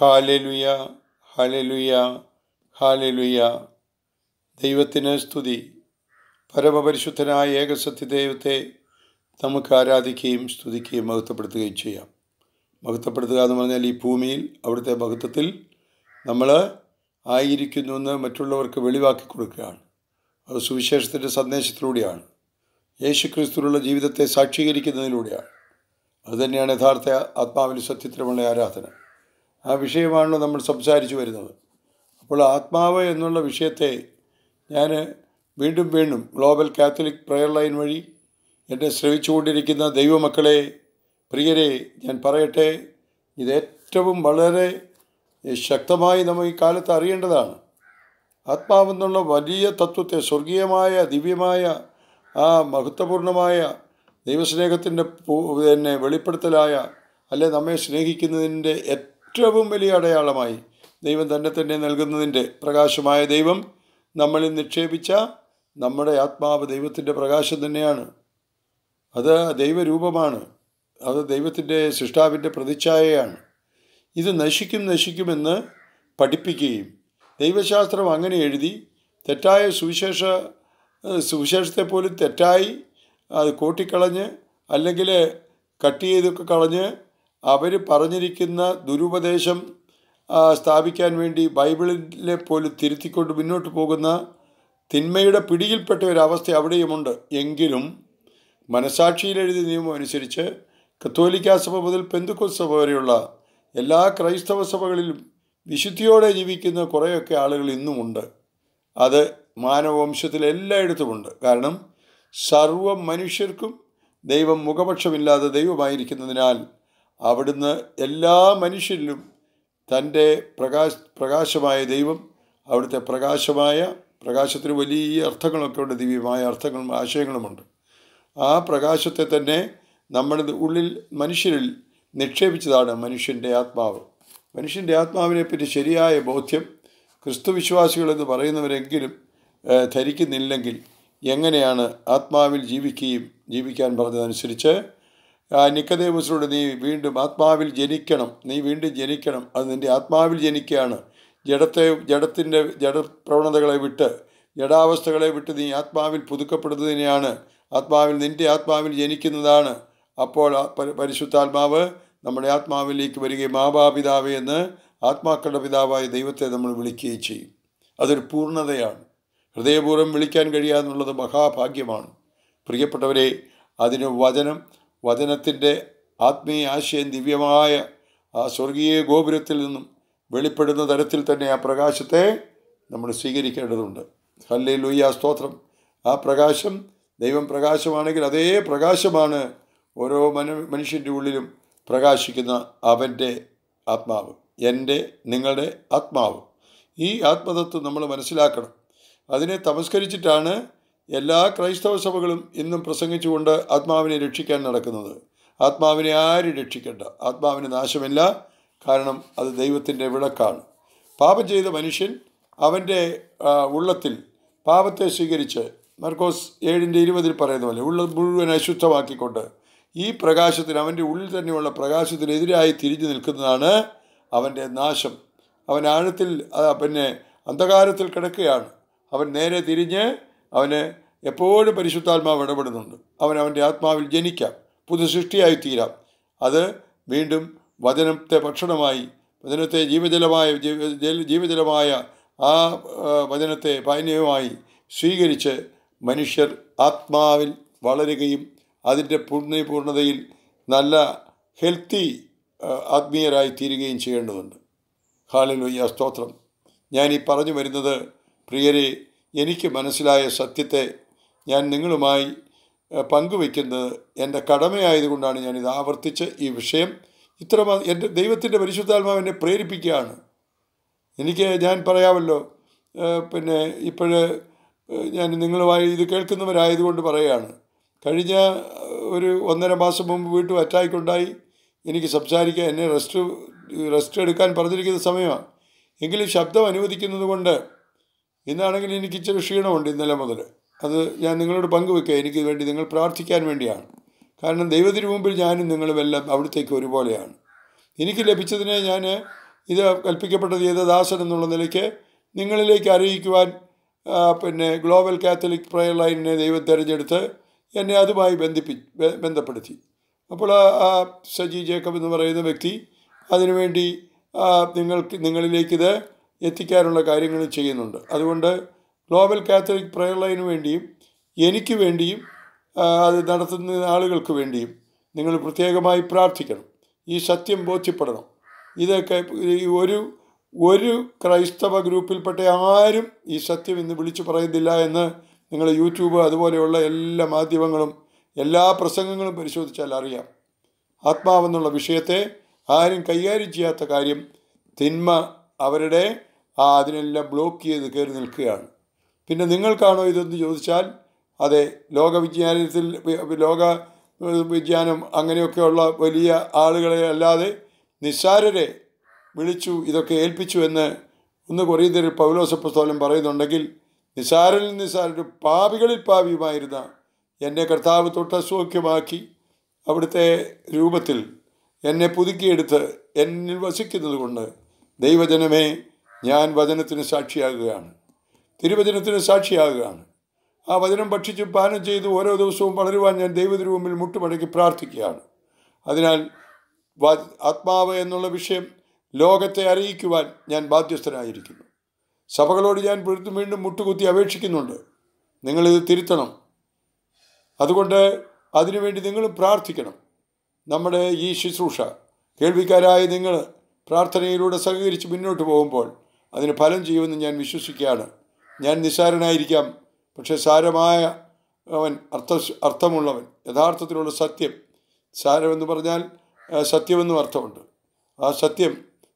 ഹാലലുയ ഹാലലുയ ഹാലലുയ ദൈവത്തിന് സ്തുതി പരമപരിശുദ്ധനായ ഏകസത്യ ദൈവത്തെ നമുക്ക് ആരാധിക്കുകയും സ്തുതിക്കുകയും മഹത്വപ്പെടുത്തുകയും ചെയ്യാം മഹത്വപ്പെടുത്തുക എന്ന് പറഞ്ഞാൽ ഈ ഭൂമിയിൽ അവിടുത്തെ മഹത്വത്തിൽ നമ്മൾ ആയിരിക്കുന്നു എന്ന് മറ്റുള്ളവർക്ക് വെളിവാക്കി കൊടുക്കുകയാണ് അത് സുവിശേഷത്തിൻ്റെ സന്ദേശത്തിലൂടെയാണ് ക്രിസ്തുവിനുള്ള ജീവിതത്തെ സാക്ഷീകരിക്കുന്നതിലൂടെയാണ് അതുതന്നെയാണ് യഥാർത്ഥ ആത്മാവിന് സത്യത്തിലുമുള്ള ആരാധന ആ വിഷയമാണല്ലോ നമ്മൾ സംസാരിച്ചു വരുന്നത് അപ്പോൾ ആത്മാവ് എന്നുള്ള വിഷയത്തെ ഞാൻ വീണ്ടും വീണ്ടും ഗ്ലോബൽ കാത്തലിക് പ്രെയർ ലൈൻ വഴി എന്നെ ശ്രമിച്ചുകൊണ്ടിരിക്കുന്ന ദൈവമക്കളെ പ്രിയരെ ഞാൻ പറയട്ടെ ഇതേറ്റവും വളരെ ശക്തമായി നമ്മൾ ഈ കാലത്ത് അറിയേണ്ടതാണ് ആത്മാവെന്നുള്ള വലിയ തത്വത്തെ സ്വർഗീയമായ ദിവ്യമായ ആ മഹത്വപൂർണമായ ദൈവസ്നേഹത്തിൻ്റെ പിന്നെ വെളിപ്പെടുത്തലായ അല്ലെ നമ്മെ സ്നേഹിക്കുന്നതിൻ്റെ ഏറ്റവും വലിയ അടയാളമായി ദൈവം തന്നെ തന്നെ നൽകുന്നതിൻ്റെ പ്രകാശമായ ദൈവം നമ്മളിൽ നിക്ഷേപിച്ച നമ്മുടെ ആത്മാവ് ദൈവത്തിൻ്റെ പ്രകാശം തന്നെയാണ് അത് ദൈവരൂപമാണ് അത് ദൈവത്തിൻ്റെ സൃഷ്ടാവിൻ്റെ പ്രതിച്ഛായയാണ് ഇത് നശിക്കും നശിക്കുമെന്ന് പഠിപ്പിക്കുകയും ദൈവശാസ്ത്രം അങ്ങനെ എഴുതി തെറ്റായ സുവിശേഷ സുവിശേഷത്തെ പോലും തെറ്റായി അത് കൂട്ടിക്കളഞ്ഞ് അല്ലെങ്കിൽ കട്ട് ചെയ്തൊക്കെ കളഞ്ഞ് അവർ പറഞ്ഞിരിക്കുന്ന ദുരുപദേശം സ്ഥാപിക്കാൻ വേണ്ടി ബൈബിളിലെ പോലും തിരുത്തിക്കൊണ്ട് മുന്നോട്ട് പോകുന്ന തിന്മയുടെ പിടിയിൽപ്പെട്ട ഒരവസ്ഥ അവിടെയുമുണ്ട് എങ്കിലും മനസാക്ഷിയിൽ എഴുതിയ നിയമം അനുസരിച്ച് കത്തോലിക്ക സഭ മുതൽ പെന്തുക്കോസ് വരെയുള്ള എല്ലാ ക്രൈസ്തവ സഭകളിലും വിശുദ്ധിയോടെ ജീവിക്കുന്ന കുറേയൊക്കെ ആളുകൾ ഇന്നുമുണ്ട് അത് മാനവവംശത്തിൽ എല്ലായിടത്തുമുണ്ട് കാരണം സർവ മനുഷ്യർക്കും ദൈവം മുഖപക്ഷമില്ലാതെ ദൈവമായിരിക്കുന്നതിനാൽ അവിടുന്ന് എല്ലാ മനുഷ്യരിലും തൻ്റെ പ്രകാശ പ്രകാശമായ ദൈവം അവിടുത്തെ പ്രകാശമായ പ്രകാശത്തിന് വലിയ അർത്ഥങ്ങളൊക്കെ ഉണ്ട് ദിവ്യമായ അർത്ഥങ്ങളും ആശയങ്ങളുമുണ്ട് ആ പ്രകാശത്തെ തന്നെ നമ്മുടെ ഉള്ളിൽ മനുഷ്യരിൽ നിക്ഷേപിച്ചതാണ് മനുഷ്യൻ്റെ ആത്മാവ് മനുഷ്യൻ്റെ ആത്മാവിനെപ്പറ്റി ശരിയായ ബോധ്യം ക്രിസ്തുവിശ്വാസികളെന്ന് പറയുന്നവരെങ്കിലും ധരിക്കുന്നില്ലെങ്കിൽ എങ്ങനെയാണ് ആത്മാവിൽ ജീവിക്കുകയും ജീവിക്കാൻ പറഞ്ഞതനുസരിച്ച് നിക്കദേവസോട് നീ വീണ്ടും ആത്മാവിൽ ജനിക്കണം നീ വീണ്ടും ജനിക്കണം അത് നിൻ്റെ ആത്മാവിൽ ജനിക്കുകയാണ് ജഡത്തെ ജഡത്തിൻ്റെ ജഡപ്രവണതകളെ വിട്ട് ജഡാവസ്ഥകളെ വിട്ട് നീ ആത്മാവിൽ പുതുക്കപ്പെടുന്നതിനെയാണ് ആത്മാവിൽ നിൻ്റെ ആത്മാവിൽ ജനിക്കുന്നതാണ് അപ്പോൾ പരിശുദ്ധാത്മാവ് നമ്മുടെ ആത്മാവിലേക്ക് വരികയും മാതാപിതാവ് എന്ന് ആത്മാക്കളുടെ പിതാവായ ദൈവത്തെ നമ്മൾ വിളിക്കുകയും ചെയ്യും അതൊരു പൂർണ്ണതയാണ് ഹൃദയപൂർവ്വം വിളിക്കാൻ കഴിയാന്നുള്ളത് മഹാഭാഗ്യമാണ് പ്രിയപ്പെട്ടവരെ അതിന് വചനം വചനത്തിൻ്റെ ആത്മീയ ആശയം ദിവ്യമായ ആ സ്വർഗീയ ഗോപുരത്തിൽ നിന്നും വെളിപ്പെടുന്ന തരത്തിൽ തന്നെ ആ പ്രകാശത്തെ നമ്മൾ സ്വീകരിക്കേണ്ടതുണ്ട് ഹല്ലേ ലൂയ സ്തോത്രം ആ പ്രകാശം ദൈവം പ്രകാശമാണെങ്കിൽ അതേ പ്രകാശമാണ് ഓരോ മന മനുഷ്യൻ്റെ ഉള്ളിലും പ്രകാശിക്കുന്ന അവൻ്റെ ആത്മാവ് എൻ്റെ നിങ്ങളുടെ ആത്മാവ് ഈ ആത്മതത്വം നമ്മൾ മനസ്സിലാക്കണം അതിനെ തമസ്കരിച്ചിട്ടാണ് എല്ലാ ക്രൈസ്തവ സഭകളും ഇന്നും പ്രസംഗിച്ചുകൊണ്ട് ആത്മാവിനെ രക്ഷിക്കാൻ നടക്കുന്നത് ആത്മാവിനെ ആരും രക്ഷിക്കേണ്ട ആത്മാവിന് നാശമില്ല കാരണം അത് ദൈവത്തിൻ്റെ വിളക്കാണ് പാപം ചെയ്ത മനുഷ്യൻ അവൻ്റെ ഉള്ളത്തിൽ പാപത്തെ സ്വീകരിച്ച് മർക്കോസ് ഏഴിൻ്റെ ഇരുപതിൽ പറയുന്ന പോലെ ഉള്ള മുഴുവൻ അശുദ്ധമാക്കിക്കൊണ്ട് ഈ പ്രകാശത്തിന് അവൻ്റെ ഉള്ളിൽ തന്നെയുള്ള പ്രകാശത്തിനെതിരായി തിരിഞ്ഞു നിൽക്കുന്നതാണ് അവൻ്റെ നാശം അവൻ ആഴത്തിൽ പിന്നെ അന്ധകാരത്തിൽ കിടക്കുകയാണ് അവൻ നേരെ തിരിഞ്ഞ് അവനെ എപ്പോഴും പരിശുദ്ധാത്മാവ് ഇടപെടുന്നുണ്ട് അവൻ അവൻ്റെ ആത്മാവിൽ ജനിക്കാം പുതു സൃഷ്ടിയായി തീരാം അത് വീണ്ടും വചനത്തെ ഭക്ഷണമായി വചനത്തെ ജീവജലമായ ജീവജലമായ ആ വചനത്തെ പാനീയമായി സ്വീകരിച്ച് മനുഷ്യർ ആത്മാവിൽ വളരുകയും അതിൻ്റെ പൂർണ്ണതയിൽ നല്ല ഹെൽത്തി ആത്മീയരായി തീരുകയും ചെയ്യേണ്ടതുണ്ട് ഹാളിലുയ്യ സ്തോത്രം ഞാൻ ഈ പറഞ്ഞു വരുന്നത് പ്രിയരെ എനിക്ക് മനസ്സിലായ സത്യത്തെ ഞാൻ നിങ്ങളുമായി പങ്കുവയ്ക്കുന്നത് എൻ്റെ കടമയായതുകൊണ്ടാണ് ഞാനിത് ആവർത്തിച്ച് ഈ വിഷയം ഇത്ര എൻ്റെ ദൈവത്തിൻ്റെ പരിശുദ്ധാത്മാവ് എന്നെ പ്രേരിപ്പിക്കുകയാണ് എനിക്ക് ഞാൻ പറയാമല്ലോ പിന്നെ ഇപ്പോൾ ഞാൻ നിങ്ങളുമായി ഇത് കേൾക്കുന്നവരായതുകൊണ്ട് പറയുകയാണ് കഴിഞ്ഞ ഒരു ഒന്നര മാസം മുമ്പ് വീട്ടിൽ അറ്റാക്കുണ്ടായി എനിക്ക് സംസാരിക്കാൻ എന്നെ റെസ്റ്റ് റെസ്റ്റ് എടുക്കാൻ പറഞ്ഞിരിക്കുന്ന സമയമാണ് എങ്കിലും ശബ്ദം അനുവദിക്കുന്നത് കൊണ്ട് ഇന്നാണെങ്കിൽ എനിക്ക് ഇച്ചിരി ക്ഷീണമുണ്ട് ഇന്നലെ മുതൽ അത് ഞാൻ നിങ്ങളോട് പങ്കുവെക്കുക എനിക്ക് വേണ്ടി നിങ്ങൾ പ്രാർത്ഥിക്കാൻ വേണ്ടിയാണ് കാരണം ദൈവത്തിന് മുമ്പിൽ ഞാനും നിങ്ങളുമെല്ലാം അവിടത്തേക്ക് ഒരുപോലെയാണ് എനിക്ക് ലഭിച്ചതിനെ ഞാൻ ഇത് കൽപ്പിക്കപ്പെട്ടത് ചെയ്ത ദാസൻ എന്നുള്ള നിലയ്ക്ക് നിങ്ങളിലേക്ക് അറിയിക്കുവാൻ പിന്നെ ഗ്ലോബൽ കാത്തലിക് പ്രയർ ലൈനിനെ ദൈവം തിരഞ്ഞെടുത്ത് എന്നെ അതുമായി ബന്ധിപ്പി ബന്ധപ്പെടുത്തി അപ്പോൾ ആ സജി ജേക്കബ് എന്ന് പറയുന്ന വ്യക്തി അതിനുവേണ്ടി നിങ്ങൾക്ക് നിങ്ങളിലേക്കിത് എത്തിക്കാനുള്ള കാര്യങ്ങൾ ചെയ്യുന്നുണ്ട് അതുകൊണ്ട് ഗ്ലോബൽ കാത്തലിക് പ്രയർ ലൈന് വേണ്ടിയും എനിക്ക് വേണ്ടിയും അത് നടത്തുന്ന ആളുകൾക്ക് വേണ്ടിയും നിങ്ങൾ പ്രത്യേകമായി പ്രാർത്ഥിക്കണം ഈ സത്യം ബോധ്യപ്പെടണം ഇതൊക്കെ ഒരു ഒരു ക്രൈസ്തവ ഗ്രൂപ്പിൽപ്പെട്ട ആരും ഈ സത്യം ഇന്ന് വിളിച്ചു പറയുന്നില്ല എന്ന് നിങ്ങൾ യൂട്യൂബ് അതുപോലെയുള്ള എല്ലാ മാധ്യമങ്ങളും എല്ലാ പ്രസംഗങ്ങളും പരിശോധിച്ചാൽ അറിയാം ആത്മാവെന്നുള്ള വിഷയത്തെ ആരും കൈകാര്യം ചെയ്യാത്ത കാര്യം തിന്മ അവരുടെ ആ അതിനെല്ലാം ബ്ലോക്ക് ചെയ്ത് കയറി നിൽക്കുകയാണ് പിന്നെ നിങ്ങൾക്കാണോ ഇതെന്ന് ചോദിച്ചാൽ അതെ ലോകവിജ്ഞാനത്തിൽ ലോക വിജ്ഞാനം അങ്ങനെയൊക്കെയുള്ള വലിയ ആളുകളെ അല്ലാതെ നിസ്സാരരെ വിളിച്ചു ഇതൊക്കെ ഏൽപ്പിച്ചു എന്ന് ഒന്ന് കൊറിയന്തരിൽ പൗലോസപ്പസ്തോലം പറയുന്നുണ്ടെങ്കിൽ നിസാരനിൽ നിസാരരും പാപികളിൽ പാവിയുമായിരുന്ന എന്നെ കർത്താവ് തൊട്ടസൂഖ്യമാക്കി അവിടുത്തെ രൂപത്തിൽ എന്നെ പുതുക്കിയെടുത്ത് എന്നിൽ വസിക്കുന്നത് കൊണ്ട് ദൈവജനമേ ഞാൻ വചനത്തിന് സാക്ഷിയാകുകയാണ് തിരുവചനത്തിന് സാക്ഷിയാകുകയാണ് ആ വചനം ഭക്ഷിച്ച് പാനം ചെയ്ത് ഓരോ ദിവസവും വളരുവാൻ ഞാൻ ദൈവത്തിനു മുമ്പിൽ മുട്ടുമടക്കി പ്രാർത്ഥിക്കുകയാണ് അതിനാൽ ആത്മാവ് എന്നുള്ള വിഷയം ലോകത്തെ അറിയിക്കുവാൻ ഞാൻ ബാധ്യസ്ഥനായിരിക്കുന്നു സഭകളോട് ഞാൻ വീണ്ടും വീണ്ടും മുട്ടുകുത്തി അപേക്ഷിക്കുന്നുണ്ട് നിങ്ങളിത് തിരുത്തണം അതുകൊണ്ട് അതിനുവേണ്ടി നിങ്ങൾ പ്രാർത്ഥിക്കണം നമ്മുടെ ഈ ശുശ്രൂഷ കേൾവിക്കാരായ നിങ്ങൾ പ്രാർത്ഥനയിലൂടെ സഹകരിച്ച് മുന്നോട്ട് പോകുമ്പോൾ അതിന് ഫലം ചെയ്യുമെന്ന് ഞാൻ വിശ്വസിക്കുകയാണ് ഞാൻ നിസ്സാരനായിരിക്കാം പക്ഷെ സാരമായ അവൻ അർത്ഥ അർത്ഥമുള്ളവൻ യഥാർത്ഥത്തിലുള്ള സത്യം സാരമെന്ന് പറഞ്ഞാൽ സത്യമെന്നും അർത്ഥമുണ്ട് ആ സത്യം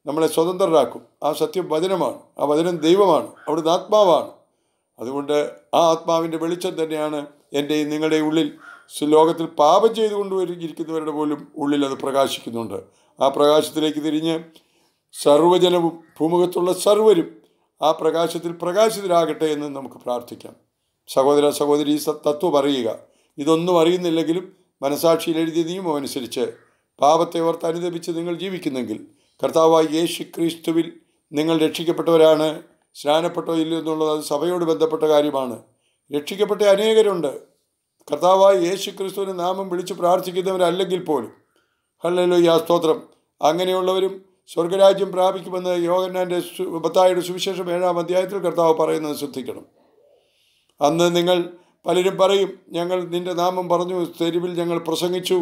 നമ്മളെ സ്വതന്ത്രരാക്കും ആ സത്യം വചനമാണ് ആ വചനം ദൈവമാണ് അവിടുന്ന് ആത്മാവാണ് അതുകൊണ്ട് ആ ആത്മാവിൻ്റെ വെളിച്ചം തന്നെയാണ് എൻ്റെ നിങ്ങളുടെ ഉള്ളിൽ ലോകത്തിൽ പാപം ചെയ്തുകൊണ്ട് ഇരിക്കുന്നവരുടെ പോലും ഉള്ളിൽ അത് പ്രകാശിക്കുന്നുണ്ട് ആ പ്രകാശത്തിലേക്ക് തിരിഞ്ഞ് സർവ്വജനവും ഭൂമുഖത്തുള്ള സർവരും ആ പ്രകാശത്തിൽ പ്രകാശിതരാകട്ടെ എന്ന് നമുക്ക് പ്രാർത്ഥിക്കാം സഹോദര സഹോദരി തത്വം അറിയുക ഇതൊന്നും അറിയുന്നില്ലെങ്കിലും മനസാക്ഷിയിൽ എഴുതിയ നിയമം അനുസരിച്ച് പാപത്തെ ഓർത്ത് അനുദപിച്ച് നിങ്ങൾ ജീവിക്കുന്നെങ്കിൽ കർത്താവായി യേശു ക്രിസ്തുവിൽ നിങ്ങൾ രക്ഷിക്കപ്പെട്ടവരാണ് സ്നാനപ്പെട്ടോ ഇല്ലയോ എന്നുള്ളത് അത് സഭയോട് ബന്ധപ്പെട്ട കാര്യമാണ് രക്ഷിക്കപ്പെട്ട അനേകരുണ്ട് കർത്താവായ യേശു ക്രിസ്തുവിൻ്റെ നാമം വിളിച്ച് പ്രാർത്ഥിക്കുന്നവരല്ലെങ്കിൽ പോലും ഈ ആ സ്തോത്രം അങ്ങനെയുള്ളവരും സ്വർഗരാജ്യം പ്രാപിക്കുമെന്ന് യോഗന്നാൻ്റെ ബത്തായുടെ സുവിശേഷം ഏഴാം അധ്യായത്തിൽ കർത്താവ് പറയുന്നത് ശ്രദ്ധിക്കണം അന്ന് നിങ്ങൾ പലരും പറയും ഞങ്ങൾ നിൻ്റെ നാമം പറഞ്ഞു തെരുവിൽ ഞങ്ങൾ പ്രസംഗിച്ചു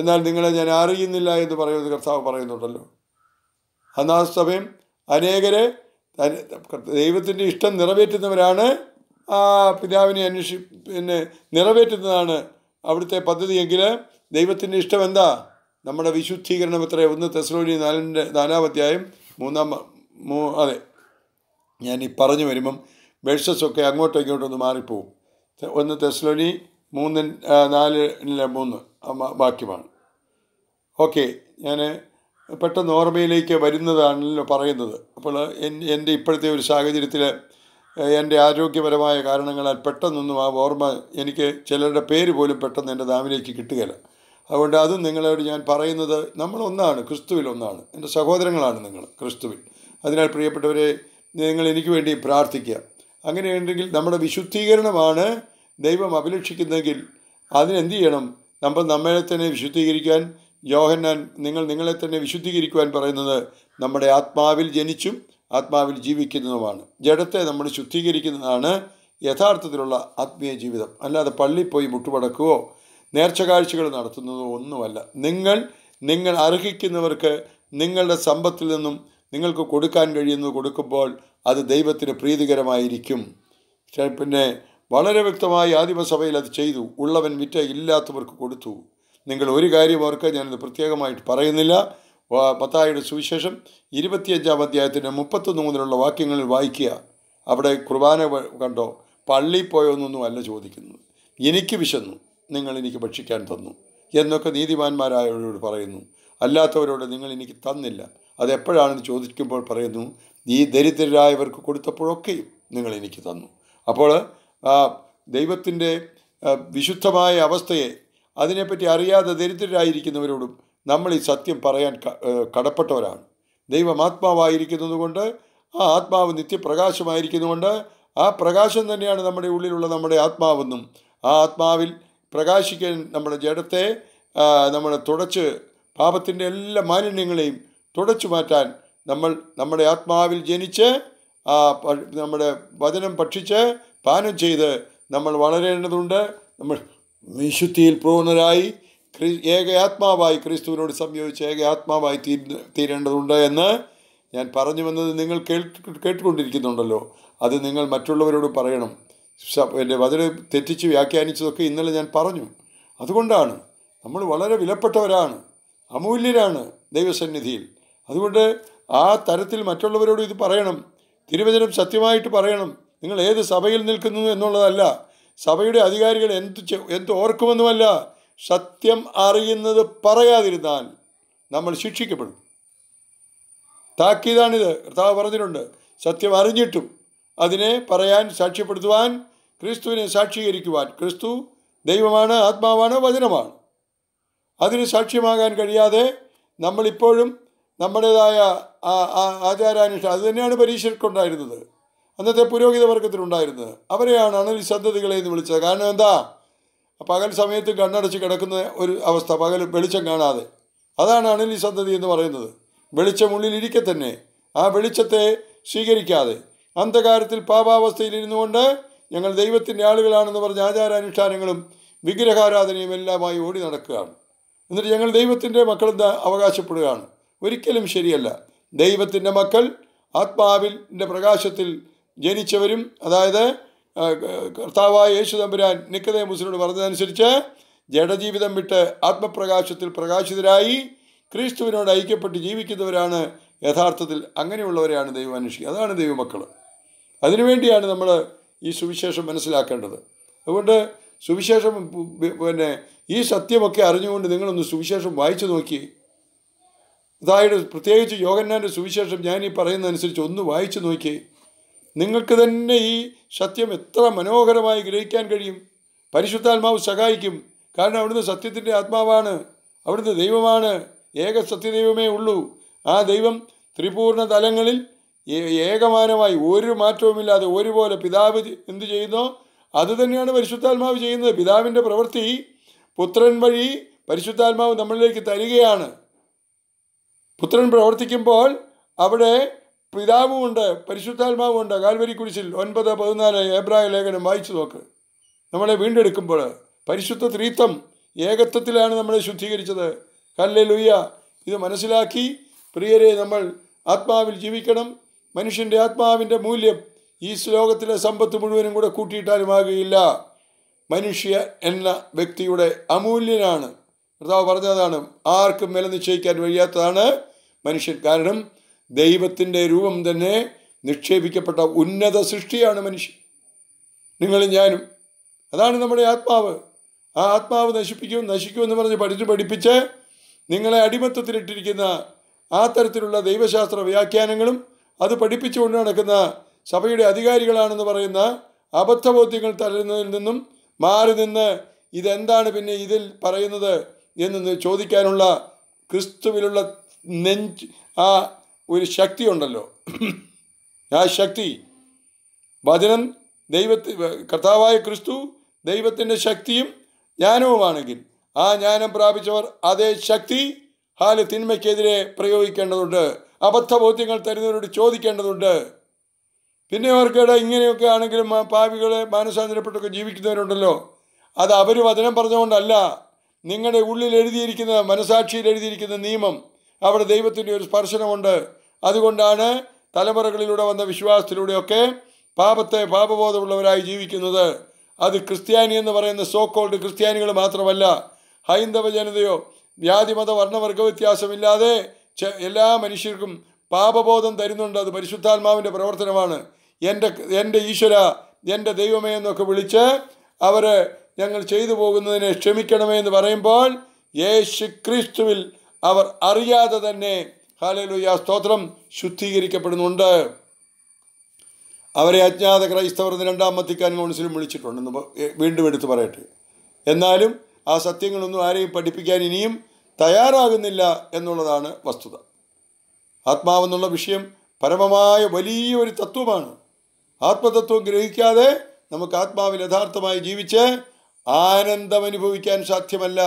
എന്നാൽ നിങ്ങളെ ഞാൻ അറിയുന്നില്ല എന്ന് പറയുന്നത് കർത്താവ് പറയുന്നുണ്ടല്ലോ അന്ന് ആ സമയം അനേകരെ ദൈവത്തിൻ്റെ ഇഷ്ടം നിറവേറ്റുന്നവരാണ് ആ പിതാവിനെ അന്വേഷി പിന്നെ നിറവേറ്റുന്നതാണ് അവിടുത്തെ പദ്ധതിയെങ്കിൽ ദൈവത്തിൻ്റെ ഇഷ്ടം എന്താ നമ്മുടെ വിശുദ്ധീകരണം എത്ര ഒന്ന് തെസ്ലോനി നാലിൻ്റെ നാലാം മൂന്നാം മൂ അതെ ഞാൻ ഈ പറഞ്ഞു വരുമ്പം വേഴ്സസൊക്കെ അങ്ങോട്ടും ഇങ്ങോട്ടൊന്ന് മാറിപ്പോവും ഒന്ന് തെസ്ലോനി മൂന്നിൻ നാലിലെ മൂന്ന് വാക്യമാണ് ഓക്കെ ഞാൻ പെട്ടെന്ന് ഓർമ്മയിലേക്ക് വരുന്നതാണല്ലോ പറയുന്നത് അപ്പോൾ എൻ്റെ ഇപ്പോഴത്തെ ഒരു സാഹചര്യത്തിൽ എൻ്റെ ആരോഗ്യപരമായ കാരണങ്ങളാൽ പെട്ടെന്നൊന്നും ആ ഓർമ്മ എനിക്ക് ചിലരുടെ പേര് പോലും പെട്ടെന്ന് എൻ്റെ നാവിലേക്ക് കിട്ടുകയില്ല അതുകൊണ്ട് അതും നിങ്ങളോട് ഞാൻ പറയുന്നത് നമ്മൾ ഒന്നാണ് ക്രിസ്തുവിൽ ഒന്നാണ് എൻ്റെ സഹോദരങ്ങളാണ് നിങ്ങൾ ക്രിസ്തുവിൽ അതിനാൽ പ്രിയപ്പെട്ടവരെ നിങ്ങൾ എനിക്ക് വേണ്ടി പ്രാർത്ഥിക്കുക അങ്ങനെയുണ്ടെങ്കിൽ നമ്മുടെ വിശുദ്ധീകരണമാണ് ദൈവം അഭിലക്ഷിക്കുന്നതെങ്കിൽ അതിനെന്ത് ചെയ്യണം നമ്മൾ നമ്മളെ തന്നെ വിശുദ്ധീകരിക്കാൻ യോഹന്നാൻ നിങ്ങൾ നിങ്ങളെ തന്നെ വിശുദ്ധീകരിക്കുവാൻ പറയുന്നത് നമ്മുടെ ആത്മാവിൽ ജനിച്ചും ആത്മാവിൽ ജീവിക്കുന്നതുമാണ് ജഡത്തെ നമ്മൾ ശുദ്ധീകരിക്കുന്നതാണ് യഥാർത്ഥത്തിലുള്ള ആത്മീയ ജീവിതം അല്ലാതെ പള്ളിയിൽ പോയി മുട്ടുമടക്കുകയോ നേർച്ച കാഴ്ചകൾ നടത്തുന്നത് ഒന്നുമല്ല നിങ്ങൾ നിങ്ങൾ അർഹിക്കുന്നവർക്ക് നിങ്ങളുടെ സമ്പത്തിൽ നിന്നും നിങ്ങൾക്ക് കൊടുക്കാൻ കഴിയുന്നത് കൊടുക്കുമ്പോൾ അത് ദൈവത്തിന് പ്രീതികരമായിരിക്കും പിന്നെ വളരെ വ്യക്തമായി ആദിമസഭയിൽ അത് ചെയ്തു ഉള്ളവൻ വിറ്റ ഇല്ലാത്തവർക്ക് കൊടുത്തു നിങ്ങൾ ഒരു കാര്യം അവർക്ക് ഞാനിത് പ്രത്യേകമായിട്ട് പറയുന്നില്ല പത്തായുടെ സുവിശേഷം ഇരുപത്തിയഞ്ചാം അധ്യായത്തിൻ്റെ മുപ്പത്തൊന്ന് മുതലുള്ള വാക്യങ്ങളിൽ വായിക്കുക അവിടെ കുർബാന കണ്ടോ പള്ളി പോയോന്നൊന്നും അല്ല ചോദിക്കുന്നത് എനിക്ക് വിശന്നു നിങ്ങൾ എനിക്ക് ഭക്ഷിക്കാൻ തന്നു എന്നൊക്കെ നീതിമാന്മാരായവരോട് പറയുന്നു അല്ലാത്തവരോട് നിങ്ങൾ എനിക്ക് തന്നില്ല അതെപ്പോഴാണെന്ന് ചോദിക്കുമ്പോൾ പറയുന്നു ഈ ദരിദ്രരായവർക്ക് കൊടുത്തപ്പോഴൊക്കെയും നിങ്ങൾ എനിക്ക് തന്നു അപ്പോൾ ആ ദൈവത്തിൻ്റെ വിശുദ്ധമായ അവസ്ഥയെ അതിനെപ്പറ്റി അറിയാതെ ദരിദ്രരായിരിക്കുന്നവരോടും നമ്മൾ ഈ സത്യം പറയാൻ കടപ്പെട്ടവരാണ് ദൈവം ആത്മാവായിരിക്കുന്നതുകൊണ്ട് ആ ആത്മാവ് നിത്യപ്രകാശമായിരിക്കുന്നതുകൊണ്ട് ആ പ്രകാശം തന്നെയാണ് നമ്മുടെ ഉള്ളിലുള്ള നമ്മുടെ ആത്മാവെന്നും ആ ആത്മാവിൽ പ്രകാശിക്കാൻ നമ്മുടെ ജഡത്തെ നമ്മുടെ തുടച്ച് പാപത്തിൻ്റെ എല്ലാ മാലിന്യങ്ങളെയും തുടച്ചു മാറ്റാൻ നമ്മൾ നമ്മുടെ ആത്മാവിൽ ജനിച്ച് നമ്മുടെ വചനം ഭക്ഷിച്ച് പാനം ചെയ്ത് നമ്മൾ വളരേണ്ടതുണ്ട് നമ്മൾ വിശുദ്ധിയിൽ പൂർണ്ണരായി ക്രി ഏക ആത്മാവായി ക്രിസ്തുവിനോട് സംയോജിച്ച് ഏക ആത്മാവായി തീ തീരേണ്ടതുണ്ട് എന്ന് ഞാൻ പറഞ്ഞു വന്നത് നിങ്ങൾ കേൾ കേട്ടുകൊണ്ടിരിക്കുന്നുണ്ടല്ലോ അത് നിങ്ങൾ മറ്റുള്ളവരോട് പറയണം എൻ്റെ അതിൽ തെറ്റിച്ച് വ്യാഖ്യാനിച്ചതൊക്കെ ഇന്നലെ ഞാൻ പറഞ്ഞു അതുകൊണ്ടാണ് നമ്മൾ വളരെ വിലപ്പെട്ടവരാണ് അമൂല്യരാണ് ദൈവസന്നിധിയിൽ അതുകൊണ്ട് ആ തരത്തിൽ മറ്റുള്ളവരോട് ഇത് പറയണം തിരുവചനം സത്യമായിട്ട് പറയണം നിങ്ങൾ ഏത് സഭയിൽ നിൽക്കുന്നു എന്നുള്ളതല്ല സഭയുടെ അധികാരികൾ എന്ത് എന്ത് ഓർക്കുമെന്നുമല്ല സത്യം അറിയുന്നത് പറയാതിരുന്നാൽ നമ്മൾ ശിക്ഷിക്കപ്പെടും താക്കീതാണിത് കർത്താവ് പറഞ്ഞിട്ടുണ്ട് സത്യം അറിഞ്ഞിട്ടും അതിനെ പറയാൻ സാക്ഷ്യപ്പെടുത്തുവാൻ ക്രിസ്തുവിനെ സാക്ഷീകരിക്കുവാൻ ക്രിസ്തു ദൈവമാണ് ആത്മാവാണ് വചനമാണ് അതിന് സാക്ഷ്യമാകാൻ കഴിയാതെ നമ്മളിപ്പോഴും നമ്മുടേതായ ആചാരാനുഷ്ഠാനം അത് തന്നെയാണ് അന്നത്തെ പുരോഹിത വർഗത്തിലുണ്ടായിരുന്നത് അവരെയാണ് അണലിസന്ധതികളെ എന്ന് വിളിച്ചത് കാരണം എന്താ പകൽ സമയത്ത് കണ്ണടച്ച് കിടക്കുന്ന ഒരു അവസ്ഥ പകൽ വെളിച്ചം കാണാതെ അതാണ് അണലിസന്ധതി എന്ന് പറയുന്നത് വെളിച്ചം ഉള്ളിലിരിക്കെ തന്നെ ആ വെളിച്ചത്തെ സ്വീകരിക്കാതെ അന്ധകാരത്തിൽ പാപാവസ്ഥയിൽ കൊണ്ട് ഞങ്ങൾ ദൈവത്തിൻ്റെ ആളുകളാണെന്ന് പറഞ്ഞ ആചാരാനുഷ്ഠാനങ്ങളും വിഗ്രഹാരാധനയും എല്ലാമായി ഓടി നടക്കുകയാണ് എന്നിട്ട് ഞങ്ങൾ ദൈവത്തിൻ്റെ മക്കളെന്ന് അവകാശപ്പെടുകയാണ് ഒരിക്കലും ശരിയല്ല ദൈവത്തിൻ്റെ മക്കൾ ആത്മാവിൻ്റെ പ്രകാശത്തിൽ ജനിച്ചവരും അതായത് കർത്താവായ യേശു തമ്പുരാൻ നിക്കതേ മുസ്ലിനോട് പറഞ്ഞതനുസരിച്ച് ജഡജീവിതം വിട്ട് ആത്മപ്രകാശത്തിൽ പ്രകാശിതരായി ക്രിസ്തുവിനോട് ഐക്യപ്പെട്ട് ജീവിക്കുന്നവരാണ് യഥാർത്ഥത്തിൽ അങ്ങനെയുള്ളവരെയാണ് ദൈവം അന്വേഷിക്കുക അതാണ് ദൈവമക്കൾ അതിനുവേണ്ടിയാണ് നമ്മൾ ഈ സുവിശേഷം മനസ്സിലാക്കേണ്ടത് അതുകൊണ്ട് സുവിശേഷം പിന്നെ ഈ സത്യമൊക്കെ അറിഞ്ഞുകൊണ്ട് നിങ്ങളൊന്ന് സുവിശേഷം വായിച്ചു നോക്കി അതായത് പ്രത്യേകിച്ച് യോഗന്നാൻ്റെ സുവിശേഷം ഞാൻ ഈ പറയുന്നതനുസരിച്ച് ഒന്ന് വായിച്ചു നോക്കി നിങ്ങൾക്ക് തന്നെ ഈ സത്യം എത്ര മനോഹരമായി ഗ്രഹിക്കാൻ കഴിയും പരിശുദ്ധാത്മാവ് സഹായിക്കും കാരണം അവിടുന്ന് സത്യത്തിൻ്റെ ആത്മാവാണ് അവിടുന്ന് ദൈവമാണ് ഏക സത്യദൈവമേ ഉള്ളൂ ആ ദൈവം ത്രിപൂർണ തലങ്ങളിൽ ഏകമാനമായി ഒരു മാറ്റവുമില്ലാതെ ഒരുപോലെ പിതാവ് എന്തു ചെയ്യുന്നു അത് തന്നെയാണ് പരിശുദ്ധാത്മാവ് ചെയ്യുന്നത് പിതാവിൻ്റെ പ്രവൃത്തി പുത്രൻ വഴി പരിശുദ്ധാത്മാവ് നമ്മളിലേക്ക് തരികയാണ് പുത്രൻ പ്രവർത്തിക്കുമ്പോൾ അവിടെ പിതാവുമുണ്ട് പരിശുദ്ധാത്മാവുമുണ്ട് കാൽവരി കുരിശിൽ ഒൻപത് പതിനാല് ഏബ്രാഹിം ലേഖനം വായിച്ചു നോക്ക് നമ്മളെ വീണ്ടെടുക്കുമ്പോൾ പരിശുദ്ധ ത്രീത്വം ഏകത്വത്തിലാണ് നമ്മളെ ശുദ്ധീകരിച്ചത് കല്ലെ ലുയ്യ ഇത് മനസ്സിലാക്കി പ്രിയരെ നമ്മൾ ആത്മാവിൽ ജീവിക്കണം മനുഷ്യൻ്റെ ആത്മാവിൻ്റെ മൂല്യം ഈ ശ്ലോകത്തിലെ സമ്പത്ത് മുഴുവനും കൂടെ കൂട്ടിയിട്ടാലുമാകുകയില്ല മനുഷ്യ എന്ന വ്യക്തിയുടെ അമൂല്യനാണ് കർത്താവ് പറഞ്ഞതാണ് ആർക്കും വില നിശ്ചയിക്കാൻ കഴിയാത്തതാണ് മനുഷ്യൻ കാരണം ദൈവത്തിൻ്റെ രൂപം തന്നെ നിക്ഷേപിക്കപ്പെട്ട ഉന്നത സൃഷ്ടിയാണ് മനുഷ്യൻ നിങ്ങളും ഞാനും അതാണ് നമ്മുടെ ആത്മാവ് ആ ആത്മാവ് നശിപ്പിക്കും നശിക്കുമെന്ന് പറഞ്ഞ് പഠിച്ച് പഠിപ്പിച്ച് നിങ്ങളെ അടിമത്തത്തിലിട്ടിരിക്കുന്ന ആ തരത്തിലുള്ള ദൈവശാസ്ത്ര വ്യാഖ്യാനങ്ങളും അത് പഠിപ്പിച്ചുകൊണ്ട് നടക്കുന്ന സഭയുടെ അധികാരികളാണെന്ന് പറയുന്ന അബദ്ധബോധ്യങ്ങൾ തരുന്നതിൽ നിന്നും മാറി നിന്ന് ഇതെന്താണ് പിന്നെ ഇതിൽ പറയുന്നത് എന്ന് ചോദിക്കാനുള്ള ക്രിസ്തുവിലുള്ള നെഞ്ച് ആ ഒരു ശക്തി ഉണ്ടല്ലോ ആ ശക്തി വചനം ദൈവത്തി കർത്താവായ ക്രിസ്തു ദൈവത്തിൻ്റെ ശക്തിയും ജ്ഞാനവുമാണെങ്കിൽ ആ ജ്ഞാനം പ്രാപിച്ചവർ അതേ ശക്തി ഹാല് തിന്മയ്ക്കെതിരെ പ്രയോഗിക്കേണ്ടതുണ്ട് അബദ്ധബോധ്യങ്ങൾ തരുന്നവരോട് ചോദിക്കേണ്ടതുണ്ട് പിന്നെ അവർക്കിടെ ഇങ്ങനെയൊക്കെ ആണെങ്കിലും പാവികളെ മാനസാന്തരപ്പെട്ടൊക്കെ ജീവിക്കുന്നവരുണ്ടല്ലോ അത് അവർ വചനം പറഞ്ഞുകൊണ്ടല്ല നിങ്ങളുടെ ഉള്ളിൽ എഴുതിയിരിക്കുന്ന മനസാക്ഷിയിൽ എഴുതിയിരിക്കുന്ന നിയമം അവിടെ ദൈവത്തിൻ്റെ ഒരു സ്പർശനമുണ്ട് അതുകൊണ്ടാണ് തലമുറകളിലൂടെ വന്ന വിശ്വാസത്തിലൂടെയൊക്കെ പാപത്തെ പാപബോധമുള്ളവരായി ജീവിക്കുന്നത് അത് ക്രിസ്ത്യാനി എന്ന് പറയുന്ന സോക്കോൾഡ് ക്രിസ്ത്യാനികൾ മാത്രമല്ല ഹൈന്ദവ ജനതയോ ജാതിമത വർണ്ണവർഗ വ്യത്യാസമില്ലാതെ എല്ലാ മനുഷ്യർക്കും പാപബോധം തരുന്നുണ്ട് അത് പരിശുദ്ധാത്മാവിൻ്റെ പ്രവർത്തനമാണ് എൻ്റെ എൻ്റെ ഈശ്വര എൻ്റെ ദൈവമേ എന്നൊക്കെ വിളിച്ച് അവർ ഞങ്ങൾ ചെയ്തു പോകുന്നതിനെ ക്ഷമിക്കണമേ എന്ന് പറയുമ്പോൾ യേശു ക്രിസ്തുവിൽ അവർ അറിയാതെ തന്നെ ഹാലലുയ സ്തോത്രം ശുദ്ധീകരിക്കപ്പെടുന്നുണ്ട് അവരെ അജ്ഞാത ക്രൈസ്തവർ എന്ന് രണ്ടാം മത്തിക്കാൻ കൗൺസിലും വിളിച്ചിട്ടുണ്ടെന്ന് വീണ്ടും എടുത്തു പറയട്ടെ എന്നാലും ആ സത്യങ്ങളൊന്നും ആരെയും പഠിപ്പിക്കാൻ ഇനിയും തയ്യാറാകുന്നില്ല എന്നുള്ളതാണ് വസ്തുത ആത്മാവെന്നുള്ള വിഷയം പരമമായ വലിയൊരു തത്വമാണ് ആത്മതത്വം ഗ്രഹിക്കാതെ നമുക്ക് ആത്മാവിൽ യഥാർത്ഥമായി ജീവിച്ച് ആനന്ദം അനുഭവിക്കാൻ സാധ്യമല്ല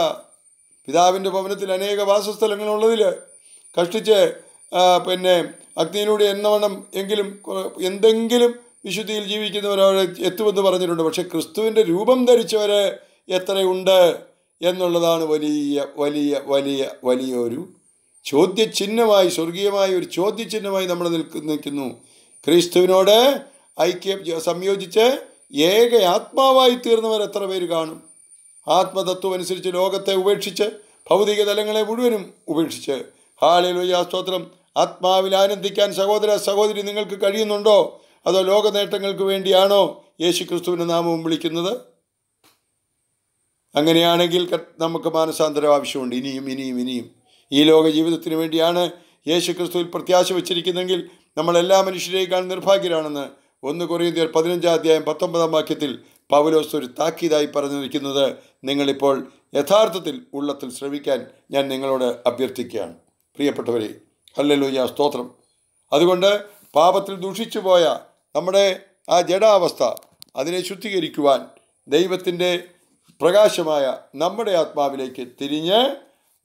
പിതാവിൻ്റെ ഭവനത്തിൽ അനേക വാസസ്ഥലങ്ങളുള്ളതിൽ കഷ്ടിച്ച് പിന്നെ അഗ്നിയിലൂടെ എന്നവണ്ണം എങ്കിലും എന്തെങ്കിലും വിശുദ്ധിയിൽ ജീവിക്കുന്നവരവിടെ എത്തുമെന്ന് പറഞ്ഞിട്ടുണ്ട് പക്ഷേ ക്രിസ്തുവിൻ്റെ രൂപം ധരിച്ചവർ എത്രയുണ്ട് എന്നുള്ളതാണ് വലിയ വലിയ വലിയ വലിയൊരു ചോദ്യചിഹ്നമായി സ്വർഗീയമായ ഒരു ചോദ്യചിഹ്നമായി നമ്മൾ നിൽക്ക് നിൽക്കുന്നു ക്രിസ്തുവിനോട് ഐക്യം സംയോജിച്ച് ഏക ആത്മാവായി തീർന്നവർ എത്ര പേര് കാണും ആത്മതത്വം അനുസരിച്ച് ലോകത്തെ ഉപേക്ഷിച്ച് ഭൗതിക തലങ്ങളെ മുഴുവനും ഉപേക്ഷിച്ച് വലിയ സ്തോത്രം ആത്മാവിൽ ആനന്ദിക്കാൻ സഹോദര സഹോദരി നിങ്ങൾക്ക് കഴിയുന്നുണ്ടോ അതോ ലോക നേട്ടങ്ങൾക്ക് വേണ്ടിയാണോ യേശു ക്രിസ്തുവിൻ്റെ നാമവും വിളിക്കുന്നത് അങ്ങനെയാണെങ്കിൽ നമുക്ക് മാനസാന്തരം ആവശ്യമുണ്ട് ഇനിയും ഇനിയും ഇനിയും ഈ ലോക ജീവിതത്തിന് വേണ്ടിയാണ് യേശു ക്രിസ്തുവിൽ പ്രത്യാശ വച്ചിരിക്കുന്നെങ്കിൽ നമ്മളെല്ലാ മനുഷ്യരേക്കാൾ നിർഭാഗ്യരാണെന്ന് ഒന്ന് കുറയുന്നതിൽ പതിനഞ്ചാം അധ്യായം പത്തൊമ്പതാം വാക്യത്തിൽ പൗലോസ് ഒരു താക്കീതായി നിൽക്കുന്നത് നിങ്ങളിപ്പോൾ യഥാർത്ഥത്തിൽ ഉള്ളത്തിൽ ശ്രമിക്കാൻ ഞാൻ നിങ്ങളോട് അഭ്യർത്ഥിക്കുകയാണ് പ്രിയപ്പെട്ടവരെ ഞാൻ സ്തോത്രം അതുകൊണ്ട് പാപത്തിൽ ദൂഷിച്ചു പോയ നമ്മുടെ ആ ജഡാവസ്ഥ അതിനെ ശുദ്ധീകരിക്കുവാൻ ദൈവത്തിൻ്റെ പ്രകാശമായ നമ്മുടെ ആത്മാവിലേക്ക് തിരിഞ്ഞ്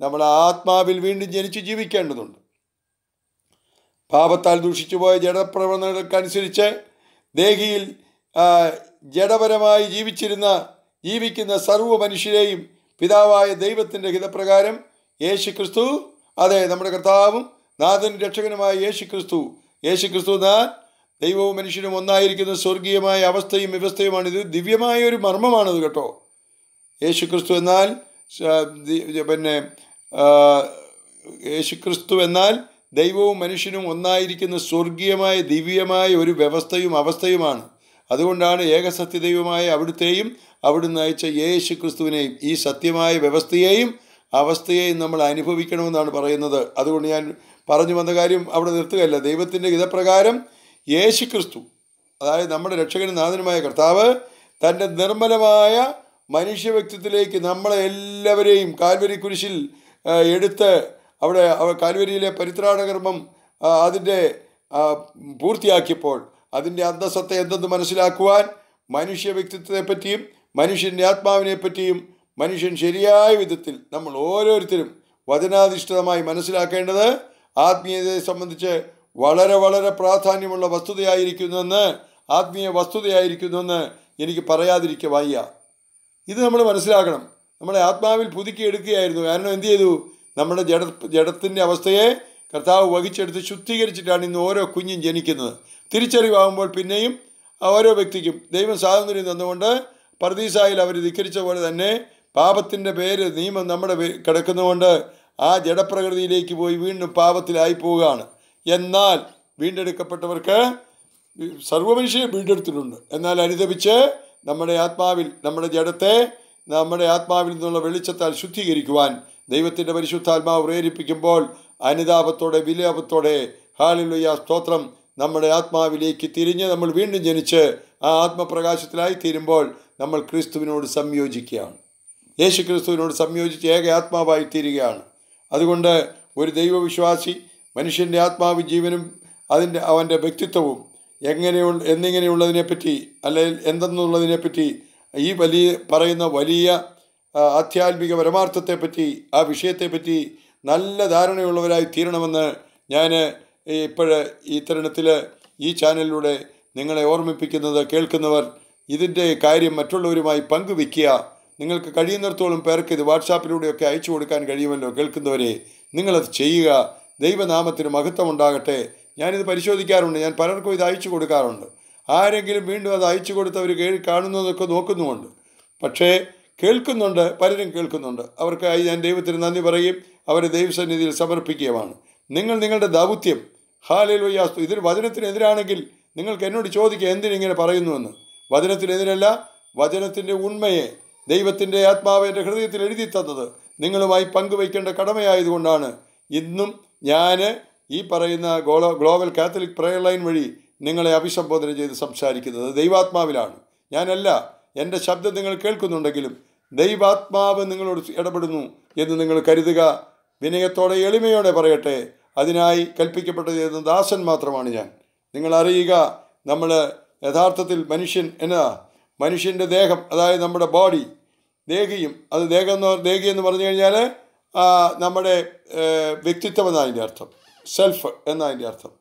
നമ്മുടെ ആത്മാവിൽ വീണ്ടും ജനിച്ച് ജീവിക്കേണ്ടതുണ്ട് പാപത്താൽ പോയ ജഡപ്രവണതകൾക്കനുസരിച്ച് ദേഹിയിൽ ജഡപരമായി ജീവിച്ചിരുന്ന ജീവിക്കുന്ന സർവ്വ മനുഷ്യരെയും പിതാവായ ദൈവത്തിൻ്റെ ഹിതപ്രകാരം യേശു ക്രിസ്തു അതെ നമ്മുടെ കർത്താവും നാഥൻ രക്ഷകനുമായ യേശു ക്രിസ്തു യേശു ക്രിസ്തു നാൻ ദൈവവും മനുഷ്യനും ഒന്നായിരിക്കുന്ന സ്വർഗീയമായ അവസ്ഥയും വ്യവസ്ഥയുമാണിത് ദിവ്യമായ ഒരു മർമ്മമാണിത് കേട്ടോ യേശുക്രിസ്തു എന്നാൽ പിന്നെ യേശുക്രിസ്തു എന്നാൽ ദൈവവും മനുഷ്യനും ഒന്നായിരിക്കുന്ന സ്വർഗീയമായ ദിവ്യമായ ഒരു വ്യവസ്ഥയും അവസ്ഥയുമാണ് അതുകൊണ്ടാണ് ഏകസത്യദൈവമായ അവിടുത്തെയും അവിടുന്ന് അയച്ച യേശു ക്രിസ്തുവിനെയും ഈ സത്യമായ വ്യവസ്ഥയെയും അവസ്ഥയെയും നമ്മൾ അനുഭവിക്കണമെന്നാണ് പറയുന്നത് അതുകൊണ്ട് ഞാൻ പറഞ്ഞു വന്ന കാര്യം അവിടെ നിർത്തുകയല്ല ദൈവത്തിൻ്റെ ഹിതപ്രകാരം യേശു ക്രിസ്തു അതായത് നമ്മുടെ രക്ഷകനും നാഥനുമായ കർത്താവ് തൻ്റെ നിർമ്മലമായ മനുഷ്യ വ്യക്തിത്വത്തിലേക്ക് നമ്മളെ എല്ലാവരെയും കാൽവരി കുരിശിൽ എടുത്ത് അവിടെ കാൽവരിയിലെ പരിത്രാണകർമ്മം അതിൻ്റെ പൂർത്തിയാക്കിയപ്പോൾ അതിൻ്റെ അന്തസ്സത്തെ എന്തെന്ന് മനസ്സിലാക്കുവാൻ മനുഷ്യ വ്യക്തിത്വത്തെ പറ്റിയും മനുഷ്യൻ്റെ ആത്മാവിനെ പറ്റിയും മനുഷ്യൻ ശരിയായ വിധത്തിൽ നമ്മൾ ഓരോരുത്തരും വചനാധിഷ്ഠിതമായി മനസ്സിലാക്കേണ്ടത് ആത്മീയതയെ സംബന്ധിച്ച് വളരെ വളരെ പ്രാധാന്യമുള്ള വസ്തുതയായിരിക്കുന്നെന്ന് ആത്മീയ വസ്തുതയായിരിക്കുന്നെന്ന് എനിക്ക് പറയാതിരിക്കുക വയ്യ ഇത് നമ്മൾ മനസ്സിലാക്കണം നമ്മളെ ആത്മാവിൽ പുതുക്കിയെടുക്കുകയായിരുന്നു കാരണം എന്ത് ചെയ്തു നമ്മുടെ ജഡ ജഡത്തിൻ്റെ അവസ്ഥയെ കർത്താവ് വഹിച്ചെടുത്ത് ശുദ്ധീകരിച്ചിട്ടാണ് ഇന്ന് ഓരോ കുഞ്ഞും ജനിക്കുന്നത് തിരിച്ചറിവാകുമ്പോൾ പിന്നെയും ഓരോ വ്യക്തിക്കും ദൈവം സ്വാതന്ത്ര്യം തന്നുകൊണ്ട് പർദീസായിൽ അവർ ധിക്കരിച്ച പോലെ തന്നെ പാപത്തിൻ്റെ പേര് നിയമം നമ്മുടെ കിടക്കുന്നതുകൊണ്ട് ആ ജഡപ്രകൃതിയിലേക്ക് പോയി വീണ്ടും പാപത്തിലായി പോവുകയാണ് എന്നാൽ വീണ്ടെടുക്കപ്പെട്ടവർക്ക് സർവമനുഷ്യരെ വീണ്ടെടുത്തിട്ടുണ്ട് എന്നാൽ അനുദപിച്ച് നമ്മുടെ ആത്മാവിൽ നമ്മുടെ ജഡത്തെ നമ്മുടെ ആത്മാവിൽ നിന്നുള്ള വെളിച്ചത്താൽ ശുദ്ധീകരിക്കുവാൻ ദൈവത്തിൻ്റെ പരിശുദ്ധാത്മാവ് പ്രേരിപ്പിക്കുമ്പോൾ അനുതാപത്തോടെ വിലാപത്തോടെ ഹാളിലുയ സ്തോത്രം നമ്മുടെ ആത്മാവിലേക്ക് തിരിഞ്ഞ് നമ്മൾ വീണ്ടും ജനിച്ച് ആ ആത്മപ്രകാശത്തിലായി തീരുമ്പോൾ നമ്മൾ ക്രിസ്തുവിനോട് സംയോജിക്കുകയാണ് യേശു ക്രിസ്തുവിനോട് സംയോജിച്ച് ഏക ആത്മാവായി തീരുകയാണ് അതുകൊണ്ട് ഒരു ദൈവവിശ്വാസി മനുഷ്യൻ്റെ ആത്മാവ് ജീവനും അതിൻ്റെ അവൻ്റെ വ്യക്തിത്വവും എങ്ങനെയുണ്ട് എന്നിങ്ങനെയുള്ളതിനെപ്പറ്റി അല്ലെങ്കിൽ എന്തെന്നുള്ളതിനെപ്പറ്റി ഈ വലിയ പറയുന്ന വലിയ ആധ്യാത്മിക പരമാർത്ഥത്തെപ്പറ്റി ആ വിഷയത്തെപ്പറ്റി നല്ല ധാരണയുള്ളവരായി തീരണമെന്ന് ഞാൻ ഇപ്പോഴ് ഈ തരണത്തിൽ ഈ ചാനലിലൂടെ നിങ്ങളെ ഓർമ്മിപ്പിക്കുന്നത് കേൾക്കുന്നവർ ഇതിൻ്റെ കാര്യം മറ്റുള്ളവരുമായി പങ്കുവെക്കുക നിങ്ങൾക്ക് കഴിയുന്നിടത്തോളം പേർക്ക് ഇത് വാട്സാപ്പിലൂടെയൊക്കെ അയച്ചു കൊടുക്കാൻ കഴിയുമല്ലോ കേൾക്കുന്നവരെ നിങ്ങളത് ചെയ്യുക ദൈവനാമത്തിന് മഹത്വമുണ്ടാകട്ടെ ഞാനിത് പരിശോധിക്കാറുണ്ട് ഞാൻ പലർക്കും ഇത് അയച്ചു കൊടുക്കാറുണ്ട് ആരെങ്കിലും വീണ്ടും അത് അയച്ചു കൊടുത്തവർ കേൾ കാണുന്നതൊക്കെ നോക്കുന്നുമുണ്ട് പക്ഷേ കേൾക്കുന്നുണ്ട് പലരും കേൾക്കുന്നുണ്ട് അവർക്കായി ഞാൻ ദൈവത്തിന് നന്ദി പറയും അവരെ ദൈവസന്നിധിയിൽ സമർപ്പിക്കുകയുമാണ് നിങ്ങൾ നിങ്ങളുടെ ദൗത്യം ഹാലയിൽ വയ്യാസ്തു ഇതിൽ വചനത്തിനെതിരാണെങ്കിൽ നിങ്ങൾക്ക് എന്നോട് ചോദിക്കുക എന്തിനിങ്ങനെ പറയുന്നുവെന്ന് വചനത്തിനെതിരല്ല വചനത്തിൻ്റെ ഉണ്മയെ ദൈവത്തിൻ്റെ ആത്മാവ് എൻ്റെ ഹൃദയത്തിൽ എഴുതി തന്നത് നിങ്ങളുമായി പങ്കുവയ്ക്കേണ്ട കടമയായതുകൊണ്ടാണ് ഇന്നും ഞാൻ ഈ പറയുന്ന ഗോളോ ഗ്ലോബൽ കാത്തലിക് പ്രയർ ലൈൻ വഴി നിങ്ങളെ അഭിസംബോധന ചെയ്ത് സംസാരിക്കുന്നത് ദൈവാത്മാവിലാണ് ഞാനല്ല എൻ്റെ ശബ്ദം നിങ്ങൾ കേൾക്കുന്നുണ്ടെങ്കിലും ദൈവാത്മാവ് നിങ്ങളോട് ഇടപെടുന്നു എന്ന് നിങ്ങൾ കരുതുക വിനയത്തോടെ എളിമയോടെ പറയട്ടെ അതിനായി കൽപ്പിക്കപ്പെട്ടത് എന്ന ദാസൻ മാത്രമാണ് ഞാൻ നിങ്ങൾ അറിയുക നമ്മൾ യഥാർത്ഥത്തിൽ മനുഷ്യൻ എന്നതാ മനുഷ്യൻ്റെ ദേഹം അതായത് നമ്മുടെ ബോഡി ദേഹിയും അത് ദേഹം എന്ന് ദേഹി പറഞ്ഞു കഴിഞ്ഞാൽ നമ്മുടെ വ്യക്തിത്വം എന്നതിൻ്റെ അർത്ഥം സെൽഫ് എന്നതിൻ്റെ അർത്ഥം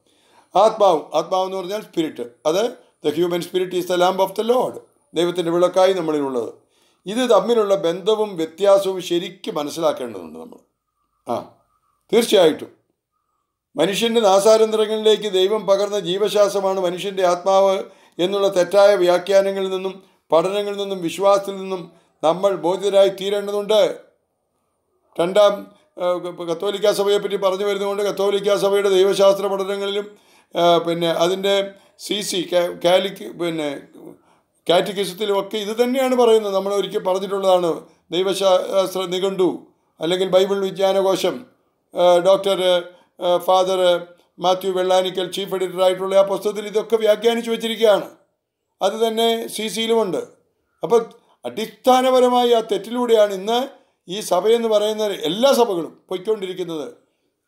ആത്മാവ് ആത്മാവ് എന്ന് പറഞ്ഞാൽ സ്പിരിറ്റ് അത് the human spirit is the lamp of the Lord ദൈവത്തിൻ്റെ വിളക്കായി നമ്മളിലുള്ളത് ഇത് തമ്മിലുള്ള ബന്ധവും വ്യത്യാസവും ശരിക്കും മനസ്സിലാക്കേണ്ടതുണ്ട് നമ്മൾ ആ തീർച്ചയായിട്ടും മനുഷ്യൻ്റെ നാസാരന്തരങ്ങളിലേക്ക് ദൈവം പകർന്ന ജീവശാസമാണ് മനുഷ്യൻ്റെ ആത്മാവ് എന്നുള്ള തെറ്റായ വ്യാഖ്യാനങ്ങളിൽ നിന്നും പഠനങ്ങളിൽ നിന്നും വിശ്വാസത്തിൽ നിന്നും നമ്മൾ ബോധിതരായി തീരേണ്ടതുണ്ട് രണ്ടാം കത്തോലിക്ക സഭയെപ്പറ്റി പറഞ്ഞു വരുന്നതുകൊണ്ട് കത്തോലിക്ക സഭയുടെ ദൈവശാസ്ത്ര പഠനങ്ങളിലും പിന്നെ അതിൻ്റെ സി സി കാലിക്ക് പിന്നെ ഒക്കെ ഇത് തന്നെയാണ് പറയുന്നത് നമ്മൾ ഒരിക്കൽ പറഞ്ഞിട്ടുള്ളതാണ് ദൈവശാസ്ത്ര നിഘണ്ടു അല്ലെങ്കിൽ ബൈബിൾ വിജ്ഞാനകോശം doctor father Mathew Vellanikkal chief editor ആയിട്ടുള്ള ആ പുസ്തകത്തിൽ ഇതൊക്കെ വ്യാഖ്യാനിച്ചു വെച്ചിരിക്കുകയാണ് അത് തന്നെ സി സിയിലുമുണ്ട് അപ്പോൾ അടിസ്ഥാനപരമായി ആ തെറ്റിലൂടെയാണ് ഇന്ന് ഈ സഭയെന്ന് പറയുന്ന എല്ലാ സഭകളും പൊയ്ക്കൊണ്ടിരിക്കുന്നത്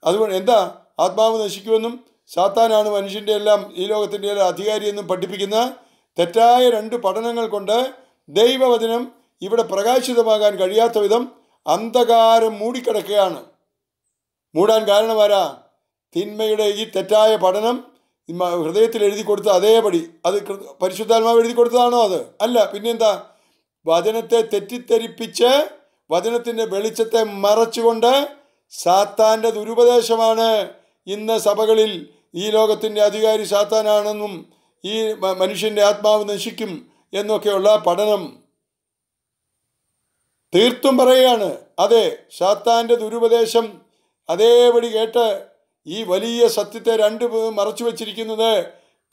അതുകൊണ്ട് എന്താ ആത്മാവ് നശിക്കുമെന്നും സാത്താനാണ് മനുഷ്യൻ്റെ എല്ലാം ഈ ലോകത്തിൻ്റെ എല്ലാം അധികാരിയെന്നും പഠിപ്പിക്കുന്ന തെറ്റായ രണ്ട് പഠനങ്ങൾ കൊണ്ട് ദൈവവചനം ഇവിടെ പ്രകാശിതമാകാൻ കഴിയാത്ത വിധം അന്ധകാരം മൂടിക്കിടക്കുകയാണ് മൂടാൻ കാരണമാരാ തിന്മയുടെ ഈ തെറ്റായ പഠനം ഹൃദയത്തിൽ എഴുതി കൊടുത്ത അതേപടി അത് പരിശുദ്ധാത്മാവ് എഴുതി കൊടുത്തതാണോ അത് അല്ല പിന്നെന്താ വചനത്തെ തെറ്റിദ്ധരിപ്പിച്ച് വചനത്തിൻ്റെ വെളിച്ചത്തെ മറച്ചുകൊണ്ട് സാത്താൻ്റെ ദുരുപദേശമാണ് ഇന്ന് സഭകളിൽ ഈ ലോകത്തിൻ്റെ അധികാരി സാത്താനാണെന്നും ഈ മനുഷ്യൻ്റെ ആത്മാവ് നശിക്കും എന്നൊക്കെയുള്ള പഠനം തീർത്തും പറയുകയാണ് അതെ സാത്താൻ്റെ ദുരുപദേശം അതേപടി കേട്ട് ഈ വലിയ സത്യത്തെ രണ്ട് മറച്ചു വച്ചിരിക്കുന്നത്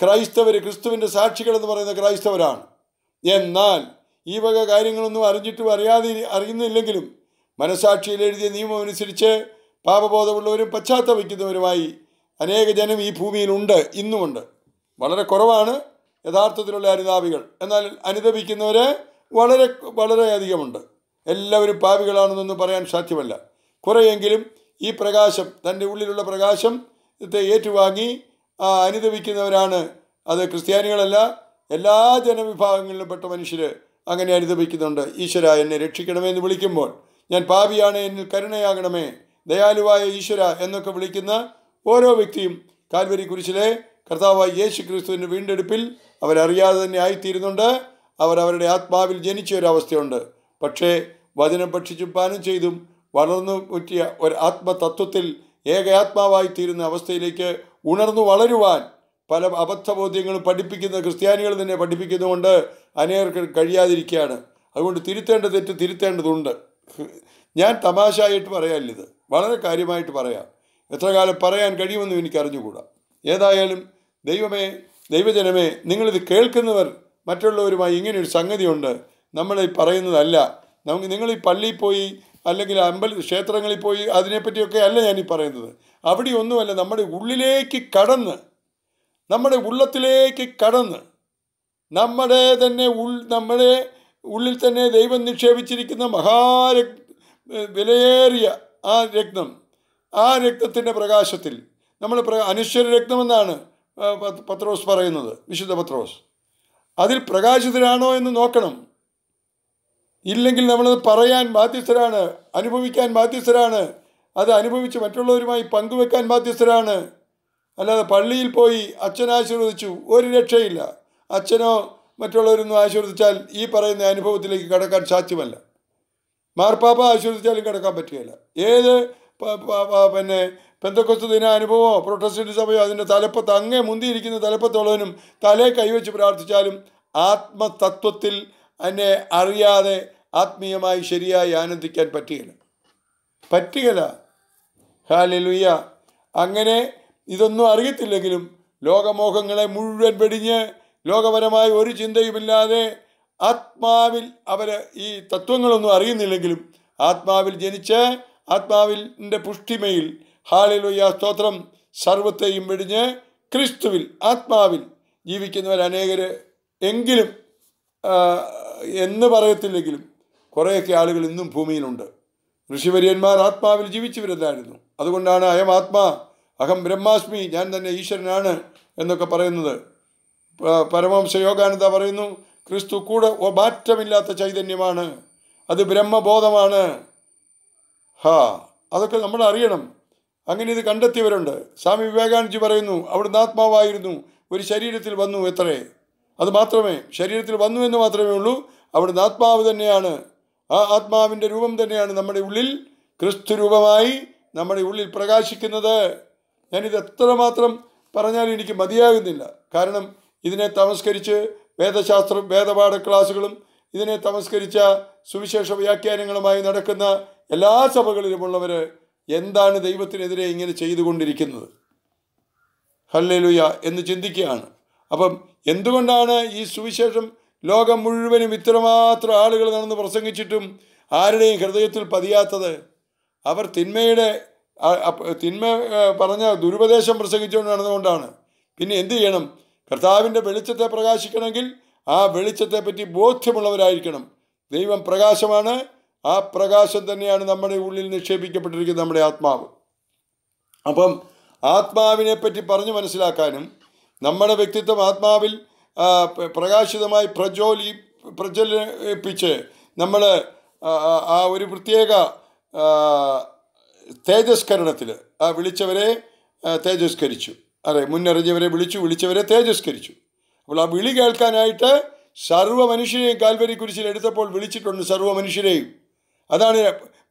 ക്രൈസ്തവർ ക്രിസ്തുവിൻ്റെ സാക്ഷികൾ എന്ന് പറയുന്ന ക്രൈസ്തവരാണ് എന്നാൽ ഈ വക കാര്യങ്ങളൊന്നും അറിഞ്ഞിട്ടും അറിയാതെ അറിയുന്നില്ലെങ്കിലും മനസാക്ഷിയിൽ എഴുതിയ നിയമമനുസരിച്ച് പാപബോധമുള്ളവരും പശ്ചാത്തപിക്കുന്നവരുമായി അനേക ജനം ഈ ഭൂമിയിലുണ്ട് ഇന്നുമുണ്ട് വളരെ കുറവാണ് യഥാർത്ഥത്തിലുള്ള അനുതാപികൾ എന്നാൽ അനുതപിക്കുന്നവർ വളരെ വളരെയധികമുണ്ട് എല്ലാവരും പാപികളാണെന്നൊന്നും പറയാൻ സാധ്യമല്ല കുറേയെങ്കിലും ഈ പ്രകാശം തൻ്റെ ഉള്ളിലുള്ള പ്രകാശം ഏറ്റുവാങ്ങി അനുദപിക്കുന്നവരാണ് അത് ക്രിസ്ത്യാനികളല്ല എല്ലാ ജനവിഭാഗങ്ങളിലും പെട്ട മനുഷ്യർ അങ്ങനെ അനുഭവിക്കുന്നുണ്ട് ഈശ്വര എന്നെ രക്ഷിക്കണമേ എന്ന് വിളിക്കുമ്പോൾ ഞാൻ പാപിയാണ് എന്നിൽ കരുണയാകണമേ ദയാലുവായ ഈശ്വര എന്നൊക്കെ വിളിക്കുന്ന ഓരോ വ്യക്തിയും കാൽവരി കുരിശിലെ കർത്താവായി യേശു ക്രിസ്തുവിൻ്റെ വീണ്ടെടുപ്പിൽ അവരറിയാതെ തന്നെ ആയിത്തീരുന്നുണ്ട് അവർ അവരുടെ ആത്മാവിൽ ജനിച്ച ഒരവസ്ഥയുണ്ട് പക്ഷേ വചനം ഭക്ഷിച്ചും പാനം ചെയ്തും വളർന്നു പറ്റിയ ഒരു ആത്മതത്വത്തിൽ ഏക തീരുന്ന അവസ്ഥയിലേക്ക് ഉണർന്നു വളരുവാൻ പല അബദ്ധബോധ്യങ്ങളും പഠിപ്പിക്കുന്ന ക്രിസ്ത്യാനികൾ തന്നെ പഠിപ്പിക്കുന്നതുകൊണ്ട് അനേകർക്ക് കഴിയാതിരിക്കുകയാണ് അതുകൊണ്ട് തിരുത്തേണ്ട തെറ്റ് തിരുത്തേണ്ടതുണ്ട് ഞാൻ തമാശയായിട്ട് പറയാനിത് വളരെ കാര്യമായിട്ട് പറയാം എത്ര കാലം പറയാൻ കഴിയുമെന്നും എനിക്കറിഞ്ഞുകൂടാ ഏതായാലും ദൈവമേ ദൈവജനമേ നിങ്ങളിത് കേൾക്കുന്നവർ മറ്റുള്ളവരുമായി ഇങ്ങനെയൊരു സംഗതിയുണ്ട് നമ്മൾ ഈ പറയുന്നതല്ല നമുക്ക് നിങ്ങൾ ഈ പള്ളിയിൽ പോയി അല്ലെങ്കിൽ അമ്പല ക്ഷേത്രങ്ങളിൽ പോയി അതിനെപ്പറ്റിയൊക്കെ അല്ല ഞാനീ പറയുന്നത് അവിടെയൊന്നുമല്ല നമ്മുടെ ഉള്ളിലേക്ക് കടന്ന് നമ്മുടെ ഉള്ളത്തിലേക്ക് കടന്ന് നമ്മുടെ തന്നെ ഉൾ നമ്മുടെ ഉള്ളിൽ തന്നെ ദൈവം നിക്ഷേപിച്ചിരിക്കുന്ന മഹാര വിലയേറിയ ആ രക്തം ആ രക്തത്തിൻ്റെ പ്രകാശത്തിൽ നമ്മൾ പ്ര അനുശ്വര രക്തമെന്നാണ് പത്രോസ് പറയുന്നത് വിശുദ്ധ പത്രോസ് അതിൽ പ്രകാശിതരാണോ എന്ന് നോക്കണം ഇല്ലെങ്കിൽ നമ്മളത് പറയാൻ ബാധ്യസ്ഥരാണ് അനുഭവിക്കാൻ ബാധ്യസ്ഥരാണ് അത് അനുഭവിച്ച് മറ്റുള്ളവരുമായി പങ്കുവെക്കാൻ ബാധ്യസ്ഥരാണ് അല്ലാതെ പള്ളിയിൽ പോയി അച്ഛൻ ആശീർവദിച്ചു ഒരു രക്ഷയില്ല അച്ഛനോ മറ്റുള്ളവരൊന്നും ആശീർവദിച്ചാൽ ഈ പറയുന്ന അനുഭവത്തിലേക്ക് കടക്കാൻ സാധ്യമല്ല മാർപ്പാപ്പ ആശീർവദിച്ചാലും കിടക്കാൻ പറ്റുകയില്ല ഏത് പിന്നെ പെന്തക്കൊസ്തു ദിന അനുഭവമോ പ്രൊട്ടസ്റ്റന്റ് സഭയോ അതിൻ്റെ തലപ്പത്ത് അങ്ങേ മുന്തിയിരിക്കുന്ന തലപ്പത്തുള്ളവനും തലേ കൈവച്ച് പ്രാർത്ഥിച്ചാലും ആത്മതത്വത്തിൽ എന്നെ അറിയാതെ ആത്മീയമായി ശരിയായി ആനന്ദിക്കാൻ പറ്റുകയില്ല പറ്റുകയില്ല ഹാലലുയ്യ അങ്ങനെ ഇതൊന്നും അറിയത്തില്ലെങ്കിലും ലോകമോഹങ്ങളെ മുഴുവൻ വെടിഞ്ഞ് ലോകപരമായ ഒരു ചിന്തയുമില്ലാതെ ആത്മാവിൽ അവർ ഈ തത്വങ്ങളൊന്നും അറിയുന്നില്ലെങ്കിലും ആത്മാവിൽ ജനിച്ച് ആത്മാവിൻ്റെ പുഷ്ടിമയിൽ ഹാളിലുയ സ്തോത്രം സർവത്തെയും വെടിഞ്ഞ് ക്രിസ്തുവിൽ ആത്മാവിൽ ജീവിക്കുന്നവർ അനേകർ എങ്കിലും എന്ന് പറയത്തില്ലെങ്കിലും കുറേയൊക്കെ ആളുകൾ ഇന്നും ഭൂമിയിലുണ്ട് ഋഷിവര്യന്മാർ ആത്മാവിൽ ജീവിച്ചു വരുന്നതായിരുന്നു അതുകൊണ്ടാണ് അയം ആത്മാ അഹം ബ്രഹ്മാസ്മി ഞാൻ തന്നെ ഈശ്വരനാണ് എന്നൊക്കെ പറയുന്നത് പരമവംശ യോഗാനന്ദ പറയുന്നു ക്രിസ്തു കൂടെ മാറ്റമില്ലാത്ത ചൈതന്യമാണ് അത് ബ്രഹ്മബോധമാണ് ഹാ അതൊക്കെ നമ്മൾ അറിയണം അങ്ങനെ ഇത് കണ്ടെത്തിയവരുണ്ട് സ്വാമി വിവേകാനന്ദജി പറയുന്നു അവിടുന്ന് ആത്മാവായിരുന്നു ഒരു ശരീരത്തിൽ വന്നു എത്രേ അത് മാത്രമേ ശരീരത്തിൽ വന്നു എന്ന് മാത്രമേ ഉള്ളൂ അവിടുന്ന് ആത്മാവ് തന്നെയാണ് ആ ആത്മാവിൻ്റെ രൂപം തന്നെയാണ് നമ്മുടെ ഉള്ളിൽ ക്രിസ്തു രൂപമായി നമ്മുടെ ഉള്ളിൽ പ്രകാശിക്കുന്നത് ഞാനിത് എത്രമാത്രം പറഞ്ഞാൽ എനിക്ക് മതിയാകുന്നില്ല കാരണം ഇതിനെ തമസ്കരിച്ച് വേദശാസ്ത്രം വേദപാഠ ക്ലാസ്സുകളും ഇതിനെ തമസ്കരിച്ച സുവിശേഷ വ്യാഖ്യാനങ്ങളുമായി നടക്കുന്ന എല്ലാ സഭകളിലുമുള്ളവർ എന്താണ് ദൈവത്തിനെതിരെ ഇങ്ങനെ ചെയ്തുകൊണ്ടിരിക്കുന്നത് ഹല്ലലുയ എന്ന് ചിന്തിക്കുകയാണ് അപ്പം എന്തുകൊണ്ടാണ് ഈ സുവിശേഷം ലോകം മുഴുവനും ഇത്രമാത്രം ആളുകൾ നടന്ന് പ്രസംഗിച്ചിട്ടും ആരുടെയും ഹൃദയത്തിൽ പതിയാത്തത് അവർ തിന്മയുടെ തിന്മ പറഞ്ഞ ദുരുപദേശം പ്രസംഗിച്ചുകൊണ്ട് നടന്നുകൊണ്ടാണ് പിന്നെ എന്ത് ചെയ്യണം കർത്താവിൻ്റെ വെളിച്ചത്തെ പ്രകാശിക്കണമെങ്കിൽ ആ വെളിച്ചത്തെ പറ്റി ബോധ്യമുള്ളവരായിരിക്കണം ദൈവം പ്രകാശമാണ് ആ പ്രകാശം തന്നെയാണ് നമ്മുടെ ഉള്ളിൽ നിക്ഷേപിക്കപ്പെട്ടിരിക്കുന്നത് നമ്മുടെ ആത്മാവ് അപ്പം ആത്മാവിനെ പറ്റി പറഞ്ഞു മനസ്സിലാക്കാനും നമ്മുടെ വ്യക്തിത്വം ആത്മാവിൽ പ്രകാശിതമായി പ്രജോലി പ്രജ്വലിപ്പിച്ച് നമ്മൾ ആ ഒരു പ്രത്യേക തേജസ്കരണത്തിൽ ആ വിളിച്ചവരെ തേജസ്കരിച്ചു അതെ മുന്നറിഞ്ഞവരെ വിളിച്ചു വിളിച്ചവരെ തേജസ്കരിച്ചു അപ്പോൾ ആ വിളി കേൾക്കാനായിട്ട് സർവ്വ മനുഷ്യരെയും കാൽവരി കുരിശിൽ എടുത്തപ്പോൾ വിളിച്ചിട്ടുണ്ട് സർവ്വ മനുഷ്യരെയും അതാണ്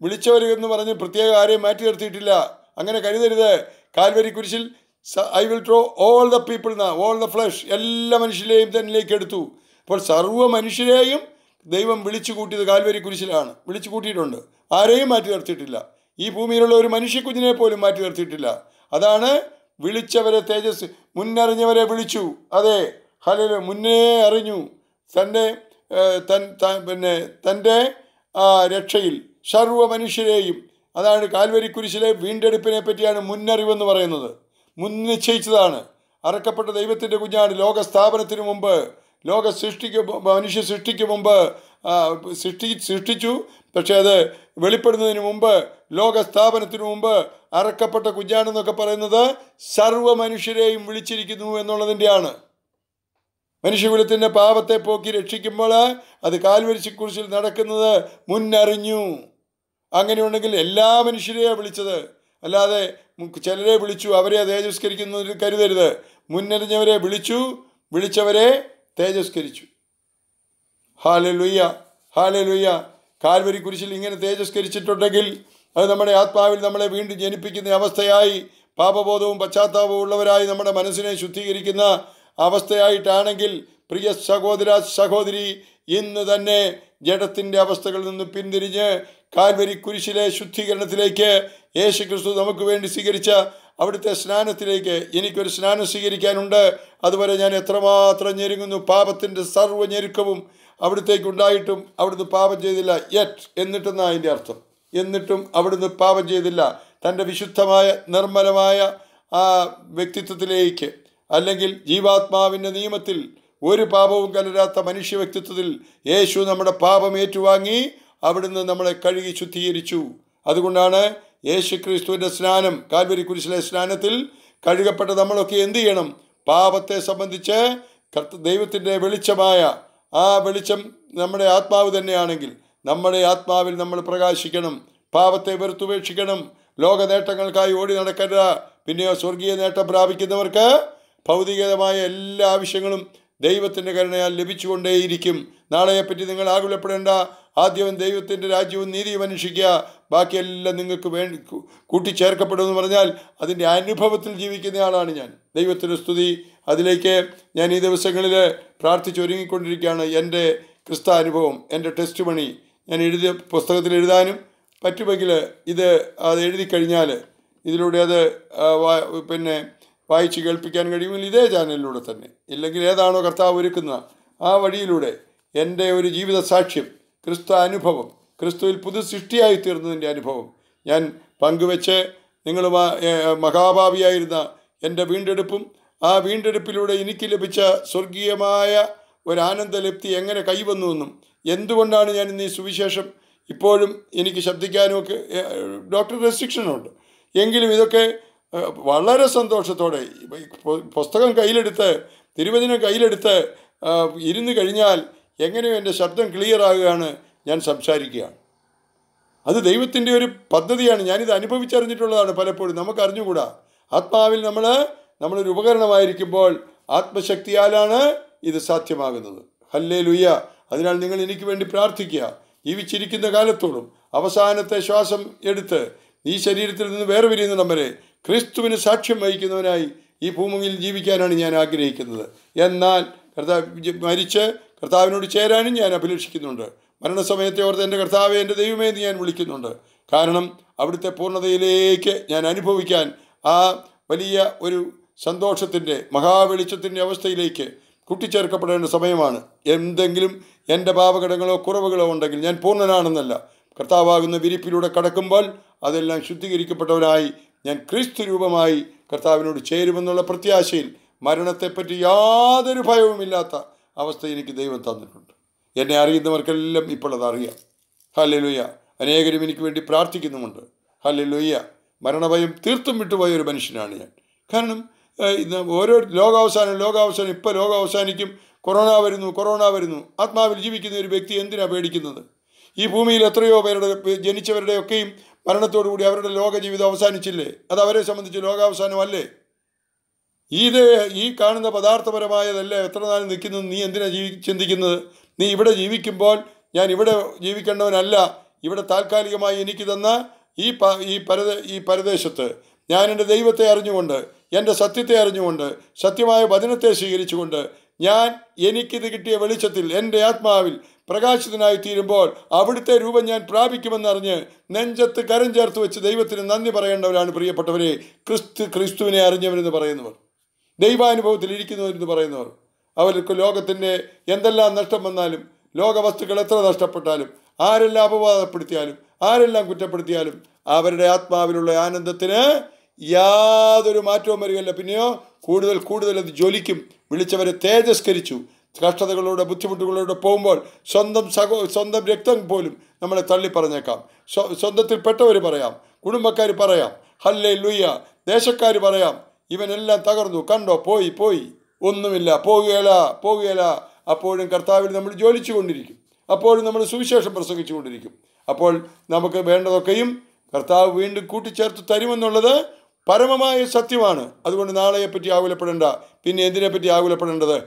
വിളിച്ചവർ എന്ന് പറഞ്ഞ് പ്രത്യേക ആരെയും മാറ്റി നിർത്തിയിട്ടില്ല അങ്ങനെ കരുതരുത് കാൽവരി കുരിശിൽ I will draw all the people all the flesh എല്ലാ മനുഷ്യരെയും തന്നിലേക്ക് എടുത്തു അപ്പോൾ സർവ്വ മനുഷ്യരെയും ദൈവം വിളിച്ചു കൂട്ടിയത് കാൽവരി കുരിശിലാണ് വിളിച്ചു കൂട്ടിയിട്ടുണ്ട് ആരെയും മാറ്റി നിർത്തിയിട്ടില്ല ഈ ഭൂമിയിലുള്ള ഒരു മനുഷ്യക്കുഞ്ഞിനെ പോലും മാറ്റി നിർത്തിയിട്ടില്ല അതാണ് വിളിച്ചവരെ തേജസ് മുന്നറിഞ്ഞവരെ വിളിച്ചു അതെ ഹലോ മുന്നേ അറിഞ്ഞു തൻ്റെ തൻ പിന്നെ തൻ്റെ രക്ഷയിൽ സർവ മനുഷ്യരെയും അതാണ് കാൽവരി കുരിശിലെ വീണ്ടെടുപ്പിനെ പറ്റിയാണ് മുന്നറിവെന്ന് പറയുന്നത് മുൻനിശ്ചയിച്ചതാണ് അറക്കപ്പെട്ട ദൈവത്തിൻ്റെ കുഞ്ഞാണ് ലോക സ്ഥാപനത്തിന് മുമ്പ് ലോക സൃഷ്ടിക്ക് മനുഷ്യ സൃഷ്ടിക്ക് മുമ്പ് സൃഷ്ടി സൃഷ്ടിച്ചു പക്ഷേ അത് വെളിപ്പെടുന്നതിന് മുമ്പ് ലോക സ്ഥാപനത്തിനു മുമ്പ് അറക്കപ്പെട്ട കുഞ്ഞാണെന്നൊക്കെ പറയുന്നത് സർവ്വ മനുഷ്യരെയും വിളിച്ചിരിക്കുന്നു എന്നുള്ളതിൻ്റെയാണ് മനുഷ്യകുലത്തിൻ്റെ പാപത്തെ പോക്കി രക്ഷിക്കുമ്പോൾ അത് കുറിച്ചിൽ നടക്കുന്നത് മുന്നറിഞ്ഞു അങ്ങനെയുണ്ടെങ്കിൽ എല്ലാ മനുഷ്യരെയാണ് വിളിച്ചത് അല്ലാതെ ചിലരെ വിളിച്ചു അവരെ തേജസ്കരിക്കുന്നതിൽ കരുതരുത് മുന്നറിഞ്ഞവരെ വിളിച്ചു വിളിച്ചവരെ തേജസ്കരിച്ചു hallelujah hallelujah Calvary കുരിശിൽ ഇങ്ങനെ തേജസ്കരിച്ചിട്ടുണ്ടെങ്കിൽ അത് നമ്മുടെ ആത്മാവിൽ നമ്മളെ വീണ്ടും ജനിപ്പിക്കുന്ന അവസ്ഥയായി പാപബോധവും പശ്ചാത്താപവും ഉള്ളവരായി നമ്മുടെ മനസ്സിനെ ശുദ്ധീകരിക്കുന്ന അവസ്ഥയായിട്ടാണെങ്കിൽ പ്രിയ സഹോദര സഹോദരി ഇന്ന് തന്നെ ജഡത്തിൻ്റെ അവസ്ഥകളിൽ നിന്ന് പിന്തിരിഞ്ഞ് കാൽവരി കുരിശിലെ ശുദ്ധീകരണത്തിലേക്ക് യേശു ക്രിസ്തു നമുക്ക് വേണ്ടി സ്വീകരിച്ച അവിടുത്തെ സ്നാനത്തിലേക്ക് എനിക്കൊരു സ്നാനം സ്വീകരിക്കാനുണ്ട് അതുവരെ ഞാൻ എത്രമാത്രം ഞെരുങ്ങുന്നു പാപത്തിൻ്റെ സർവ്വ ഞെരുക്കവും അവിടുത്തേക്കുണ്ടായിട്ടും ഉണ്ടായിട്ടും അവിടുന്ന് പാപം ചെയ്തില്ല യെറ്റ് എന്നിട്ടെന്നാണ് അതിൻ്റെ അർത്ഥം എന്നിട്ടും അവിടുന്ന് പാപം ചെയ്തില്ല തൻ്റെ വിശുദ്ധമായ നിർമ്മലമായ ആ വ്യക്തിത്വത്തിലേക്ക് അല്ലെങ്കിൽ ജീവാത്മാവിൻ്റെ നിയമത്തിൽ ഒരു പാപവും കലരാത്ത മനുഷ്യ വ്യക്തിത്വത്തിൽ യേശു നമ്മുടെ പാപം ഏറ്റുവാങ്ങി അവിടുന്ന് നമ്മളെ കഴുകി ശുദ്ധീകരിച്ചു അതുകൊണ്ടാണ് യേശു ക്രിസ്തുവിൻ്റെ സ്നാനം കാൽവരി കുരിശിലെ സ്നാനത്തിൽ കഴുകപ്പെട്ട നമ്മളൊക്കെ എന്ത് ചെയ്യണം പാപത്തെ സംബന്ധിച്ച് ദൈവത്തിൻ്റെ വെളിച്ചമായ ആ വെളിച്ചം നമ്മുടെ ആത്മാവ് തന്നെയാണെങ്കിൽ നമ്മുടെ ആത്മാവിൽ നമ്മൾ പ്രകാശിക്കണം പാപത്തെ വെറുത്തുപേക്ഷിക്കണം ലോക നേട്ടങ്ങൾക്കായി ഓടി നടക്കരുത് പിന്നെയോ സ്വർഗീയ നേട്ടം പ്രാപിക്കുന്നവർക്ക് ഭൗതികമായ എല്ലാ ആവശ്യങ്ങളും ദൈവത്തിൻ്റെ കരുണയാൽ ലഭിച്ചുകൊണ്ടേയിരിക്കും നാളെയെപ്പറ്റി നിങ്ങൾ ആകുലപ്പെടേണ്ട ആദ്യവും ദൈവത്തിൻ്റെ രാജ്യവും നീതിയും അന്വേഷിക്കുക ബാക്കിയെല്ലാം നിങ്ങൾക്ക് വേ കൂട്ടിച്ചേർക്കപ്പെടുമെന്ന് പറഞ്ഞാൽ അതിൻ്റെ അനുഭവത്തിൽ ജീവിക്കുന്ന ആളാണ് ഞാൻ ദൈവത്തിൻ്റെ സ്തുതി അതിലേക്ക് ഞാൻ ഈ ദിവസങ്ങളിൽ പ്രാർത്ഥിച്ചൊരുങ്ങിക്കൊണ്ടിരിക്കുകയാണ് എൻ്റെ ക്രിസ്താനുഭവം എൻ്റെ ടെസ്റ്റ് മണി ഞാൻ എഴുതിയ പുസ്തകത്തിൽ എഴുതാനും പറ്റുമെങ്കിൽ ഇത് അത് എഴുതി കഴിഞ്ഞാൽ ഇതിലൂടെ അത് പിന്നെ വായിച്ച് കേൾപ്പിക്കാൻ കഴിയുമെങ്കിൽ ഇതേ ചാനലിലൂടെ തന്നെ ഇല്ലെങ്കിൽ ഏതാണോ കർത്താവ് ഒരുക്കുന്ന ആ വഴിയിലൂടെ എൻ്റെ ഒരു ജീവിത സാക്ഷ്യം ക്രിസ്തു അനുഭവം ക്രിസ്തുവിൽ പുതു സൃഷ്ടിയായി തീർന്നതിൻ്റെ അനുഭവം ഞാൻ പങ്കുവെച്ച് നിങ്ങൾ മഹാഭാവിയായിരുന്ന എൻ്റെ വീണ്ടെടുപ്പും ആ വീണ്ടെടുപ്പിലൂടെ എനിക്ക് ലഭിച്ച സ്വർഗീയമായ ഒരു ആനന്ദലപ്തി എങ്ങനെ കൈവന്നുവെന്നും എന്തുകൊണ്ടാണ് ഞാൻ ഇന്ന് ഈ സുവിശേഷം ഇപ്പോഴും എനിക്ക് ശബ്ദിക്കാനും ഒക്കെ ഡോക്ടർ റെസ്ട്രിക്ഷനുണ്ട് എങ്കിലും ഇതൊക്കെ വളരെ സന്തോഷത്തോടെ പുസ്തകം കയ്യിലെടുത്ത് തിരുവചനം കയ്യിലെടുത്ത് ഇരുന്ന് കഴിഞ്ഞാൽ എങ്ങനെയോ എൻ്റെ ശബ്ദം ക്ലിയർ ആകുകയാണ് ഞാൻ സംസാരിക്കുകയാണ് അത് ദൈവത്തിൻ്റെ ഒരു പദ്ധതിയാണ് ഞാനിത് അനുഭവിച്ചറിഞ്ഞിട്ടുള്ളതാണ് പലപ്പോഴും നമുക്ക് അറിഞ്ഞുകൂടാ ആത്മാവിൽ നമ്മൾ നമ്മളൊരു ഉപകരണമായിരിക്കുമ്പോൾ ആത്മശക്തിയാലാണ് ഇത് സാധ്യമാകുന്നത് ഹല്ലേ ലുയ്യ അതിനാൽ നിങ്ങൾ എനിക്ക് വേണ്ടി പ്രാർത്ഥിക്കുക ജീവിച്ചിരിക്കുന്ന കാലത്തോടും അവസാനത്തെ ശ്വാസം എടുത്ത് ഈ ശരീരത്തിൽ നിന്ന് വേറെ പിരിയുന്നിടം വരെ ക്രിസ്തുവിന് സാക്ഷ്യം വഹിക്കുന്നവനായി ഈ ഭൂമിയിൽ ജീവിക്കാനാണ് ഞാൻ ആഗ്രഹിക്കുന്നത് എന്നാൽ കർത്താവ് മരിച്ച് കർത്താവിനോട് ചേരാനും ഞാൻ അഭിലഷിക്കുന്നുണ്ട് മരണസമയത്തെ ഓർത്ത് എൻ്റെ കർത്താവെ എൻ്റെ ദൈവമേ എന്ന് ഞാൻ വിളിക്കുന്നുണ്ട് കാരണം അവിടുത്തെ പൂർണ്ണതയിലേക്ക് ഞാൻ അനുഭവിക്കാൻ ആ വലിയ ഒരു സന്തോഷത്തിൻ്റെ മഹാവെളിച്ചത്തിൻ്റെ അവസ്ഥയിലേക്ക് കൂട്ടിച്ചേർക്കപ്പെടേണ്ട സമയമാണ് എന്തെങ്കിലും എൻ്റെ പാപഘടങ്ങളോ കുറവുകളോ ഉണ്ടെങ്കിൽ ഞാൻ പൂർണ്ണനാണെന്നല്ല കർത്താവാകുന്ന വിരിപ്പിലൂടെ കടക്കുമ്പോൾ അതെല്ലാം ശുദ്ധീകരിക്കപ്പെട്ടവരായി ഞാൻ ക്രിസ്തു രൂപമായി കർത്താവിനോട് ചേരുമെന്നുള്ള പ്രത്യാശയിൽ മരണത്തെപ്പറ്റി യാതൊരു ഭയവുമില്ലാത്ത അവസ്ഥ എനിക്ക് ദൈവം തന്നിട്ടുണ്ട് എന്നെ അറിയുന്നവർക്കെല്ലാം ഇപ്പോൾ അറിയാം ഹല്ലെ ലുയ്യ അനേകരും എനിക്ക് വേണ്ടി പ്രാർത്ഥിക്കുന്നുമുണ്ട് ഹല്ലെ ലുയ്യ മരണഭയം തീർത്തും വിട്ടുപോയ ഒരു മനുഷ്യനാണ് ഞാൻ കാരണം ഇന്ന് ഓരോ ലോകാവസാനം ലോകാവസാനം ഇപ്പോൾ ലോകാവസാനിക്കും കൊറോണ വരുന്നു കൊറോണ വരുന്നു ആത്മാവിൽ ജീവിക്കുന്ന ഒരു വ്യക്തി എന്തിനാണ് പേടിക്കുന്നത് ഈ ഭൂമിയിൽ എത്രയോ പേരുടെ ജനിച്ചവരുടെയൊക്കെയും മരണത്തോടുകൂടി അവരുടെ ലോക ജീവിതം അവസാനിച്ചില്ലേ അത് അവരെ സംബന്ധിച്ച് ലോകാവസാനമല്ലേ ഇത് ഈ കാണുന്ന പദാർത്ഥപരമായതല്ല എത്ര നാളും നിൽക്കുന്നത് നീ എന്തിനാ ജീവി ചിന്തിക്കുന്നത് നീ ഇവിടെ ജീവിക്കുമ്പോൾ ഞാൻ ഇവിടെ ജീവിക്കേണ്ടവനല്ല ഇവിടെ താൽക്കാലികമായി എനിക്ക് തന്ന ഈ ഈ പരദേ ഈ പരദേശത്ത് ഞാൻ ദൈവത്തെ അറിഞ്ഞുകൊണ്ട് എൻ്റെ സത്യത്തെ അറിഞ്ഞുകൊണ്ട് സത്യമായ വചനത്തെ സ്വീകരിച്ചുകൊണ്ട് ഞാൻ എനിക്കിത് കിട്ടിയ വെളിച്ചത്തിൽ എൻ്റെ ആത്മാവിൽ പ്രകാശിതനായി തീരുമ്പോൾ അവിടുത്തെ രൂപം ഞാൻ പ്രാപിക്കുമെന്നറിഞ്ഞ് നെഞ്ചത്ത് കരം ചേർത്ത് വെച്ച് ദൈവത്തിന് നന്ദി പറയേണ്ടവരാണ് പ്രിയപ്പെട്ടവരെ ക്രിസ്തു ക്രിസ്തുവിനെ അറിഞ്ഞവരെന്ന് പറയുന്നവർ ദൈവാനുഭവത്തിൽ ഇരിക്കുന്നവരെന്ന് പറയുന്നവർ അവർക്ക് ലോകത്തിൻ്റെ എന്തെല്ലാം നഷ്ടം വന്നാലും ലോകവസ്തുക്കൾ എത്ര നഷ്ടപ്പെട്ടാലും ആരെല്ലാം അപവാദപ്പെടുത്തിയാലും ആരെല്ലാം കുറ്റപ്പെടുത്തിയാലും അവരുടെ ആത്മാവിലുള്ള ആനന്ദത്തിന് യാതൊരു മാറ്റവും വരികയല്ല പിന്നെയോ കൂടുതൽ കൂടുതൽ അത് ജ്വലിക്കും വിളിച്ചവരെ തേജസ്കരിച്ചു കഷ്ടതകളിലൂടെ ബുദ്ധിമുട്ടുകളിലൂടെ പോകുമ്പോൾ സ്വന്തം സഹോ സ്വന്തം രക്തം പോലും നമ്മളെ തള്ളി പറഞ്ഞേക്കാം സ്വന്തത്തിൽ പെട്ടവർ പറയാം കുടുംബക്കാർ പറയാം ഹല്ലേ ലുയ്യ ദേശക്കാർ പറയാം ഇവനെല്ലാം തകർന്നു കണ്ടോ പോയി പോയി ഒന്നുമില്ല പോകുകയല്ല പോകുകയല്ല അപ്പോഴും കർത്താവിൽ നമ്മൾ ജോലിച്ചു കൊണ്ടിരിക്കും അപ്പോഴും നമ്മൾ സുവിശേഷം പ്രസംഗിച്ചു കൊണ്ടിരിക്കും അപ്പോൾ നമുക്ക് വേണ്ടതൊക്കെയും കർത്താവ് വീണ്ടും കൂട്ടിച്ചേർത്ത് തരുമെന്നുള്ളത് പരമമായ സത്യമാണ് അതുകൊണ്ട് നാളെയെപ്പറ്റി ആകുലപ്പെടേണ്ട പിന്നെ എന്തിനെപ്പറ്റി ആകുലപ്പെടേണ്ടത്